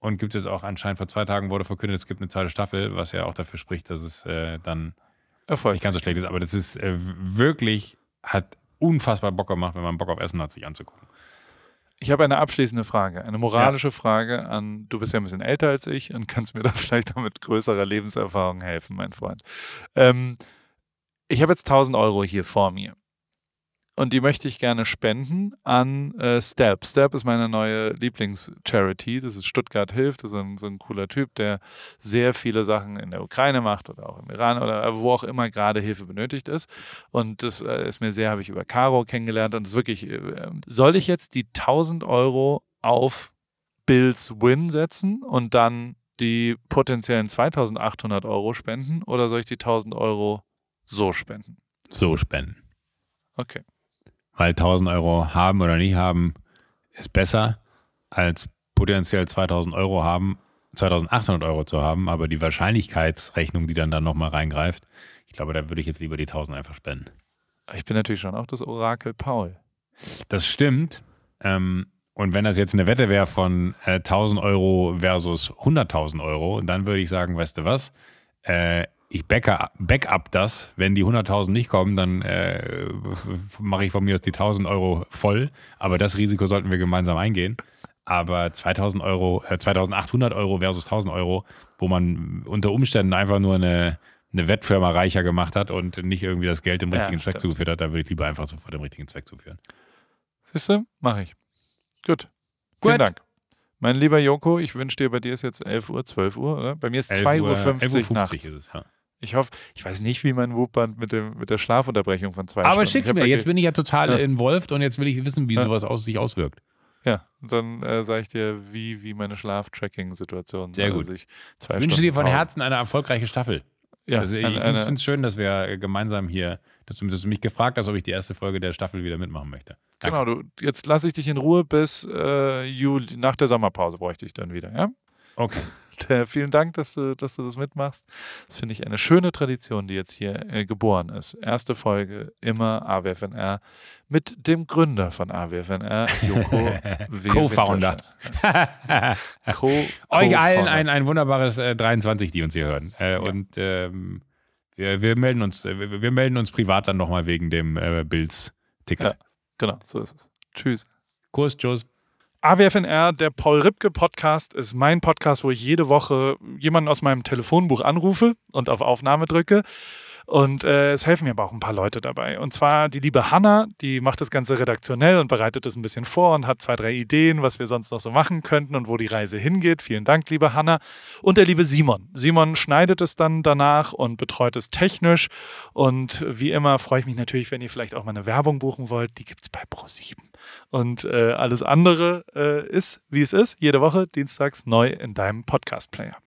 Und gibt es auch anscheinend vor zwei Tagen wurde verkündet, es gibt eine zweite Staffel, was ja auch dafür spricht, dass es äh, dann Erfolg. nicht ganz so schlecht ist. Aber das ist äh, wirklich, hat unfassbar Bock gemacht, wenn man Bock auf Essen hat, sich anzugucken. Ich habe eine abschließende Frage, eine moralische ja. Frage an, du bist ja ein bisschen älter als ich und kannst mir da [laughs] vielleicht auch mit größerer Lebenserfahrung helfen, mein Freund. Ähm, ich habe jetzt 1000 Euro hier vor mir und die möchte ich gerne spenden an äh, Step. Step ist meine neue Lieblingscharity. Das ist Stuttgart Hilft. Das ist ein, so ein cooler Typ, der sehr viele Sachen in der Ukraine macht oder auch im Iran oder wo auch immer gerade Hilfe benötigt ist. Und das äh, ist mir sehr, habe ich über Caro kennengelernt. Und es ist wirklich, äh, ähm, soll ich jetzt die 1000 Euro auf Bills Win setzen und dann die potenziellen 2800 Euro spenden oder soll ich die 1000 Euro so spenden? So spenden. Okay. Weil 1000 Euro haben oder nicht haben ist besser als potenziell 2000 Euro haben, 2800 Euro zu haben, aber die Wahrscheinlichkeitsrechnung, die dann da nochmal reingreift, ich glaube, da würde ich jetzt lieber die 1000 einfach spenden. Ich bin natürlich schon auch das Orakel Paul. Das stimmt. Ähm, und wenn das jetzt eine Wette wäre von äh, 1000 Euro versus 100.000 Euro, dann würde ich sagen, weißt du was, äh, ich backe, backup das. Wenn die 100.000 nicht kommen, dann äh, mache ich von mir aus die 1.000 Euro voll. Aber das Risiko sollten wir gemeinsam eingehen. Aber 2.000 Euro, äh, 2.800 Euro versus 1.000 Euro, wo man unter Umständen einfach nur eine, eine Wettfirma reicher gemacht hat und nicht irgendwie das Geld im richtigen ja, Zweck zugeführt hat, da würde ich lieber einfach sofort dem richtigen Zweck zuführen. Siehst du, mache ich. Gut. Gut. Vielen Dank. Mein lieber Joko, ich wünsche dir, bei dir ist jetzt 11 Uhr, 12 Uhr, oder? Bei mir ist 2.50 Uhr, Uhr 50 nachts. ist es, ja. Ich hoffe, ich weiß nicht, wie mein Wutband mit, mit der Schlafunterbrechung von zwei Aber Stunden. Aber schick's mir, jetzt bin ich ja total ja. involviert und jetzt will ich wissen, wie ja. sowas aus, sich auswirkt. Ja, und dann äh, sage ich dir, wie, wie meine Schlaftracking-Situation Sehr äh, gut. zwei ich wünsche dir von Herzen eine erfolgreiche Staffel. Ja, also ich finde es schön, dass wir äh, gemeinsam hier, dass du, dass du, mich gefragt hast, ob ich die erste Folge der Staffel wieder mitmachen möchte. Danke. Genau, du, jetzt lasse ich dich in Ruhe bis äh, Juli, nach der Sommerpause bräuchte ich dann wieder, ja? Okay vielen Dank, dass du, dass du das mitmachst. Das finde ich eine schöne Tradition, die jetzt hier äh, geboren ist. Erste Folge immer AWFNR mit dem Gründer von AWFNR, Joko [laughs] Co-Founder. [laughs] Co [laughs] Euch allen ein, ein wunderbares äh, 23, die uns hier hören. Äh, ja. Und ähm, wir, wir, melden uns, äh, wir, melden uns privat dann nochmal wegen dem äh, bills ticker Ja, genau, so ist es. Tschüss. Kurs, tschüss. AWFNR, der Paul Ripke Podcast, ist mein Podcast, wo ich jede Woche jemanden aus meinem Telefonbuch anrufe und auf Aufnahme drücke. Und äh, es helfen mir aber auch ein paar Leute dabei. Und zwar die liebe Hanna, die macht das Ganze redaktionell und bereitet es ein bisschen vor und hat zwei, drei Ideen, was wir sonst noch so machen könnten und wo die Reise hingeht. Vielen Dank, liebe Hanna. Und der liebe Simon. Simon schneidet es dann danach und betreut es technisch. Und wie immer freue ich mich natürlich, wenn ihr vielleicht auch mal eine Werbung buchen wollt. Die gibt es bei Pro7. Und äh, alles andere äh, ist, wie es ist, jede Woche, dienstags neu in deinem Podcast-Player.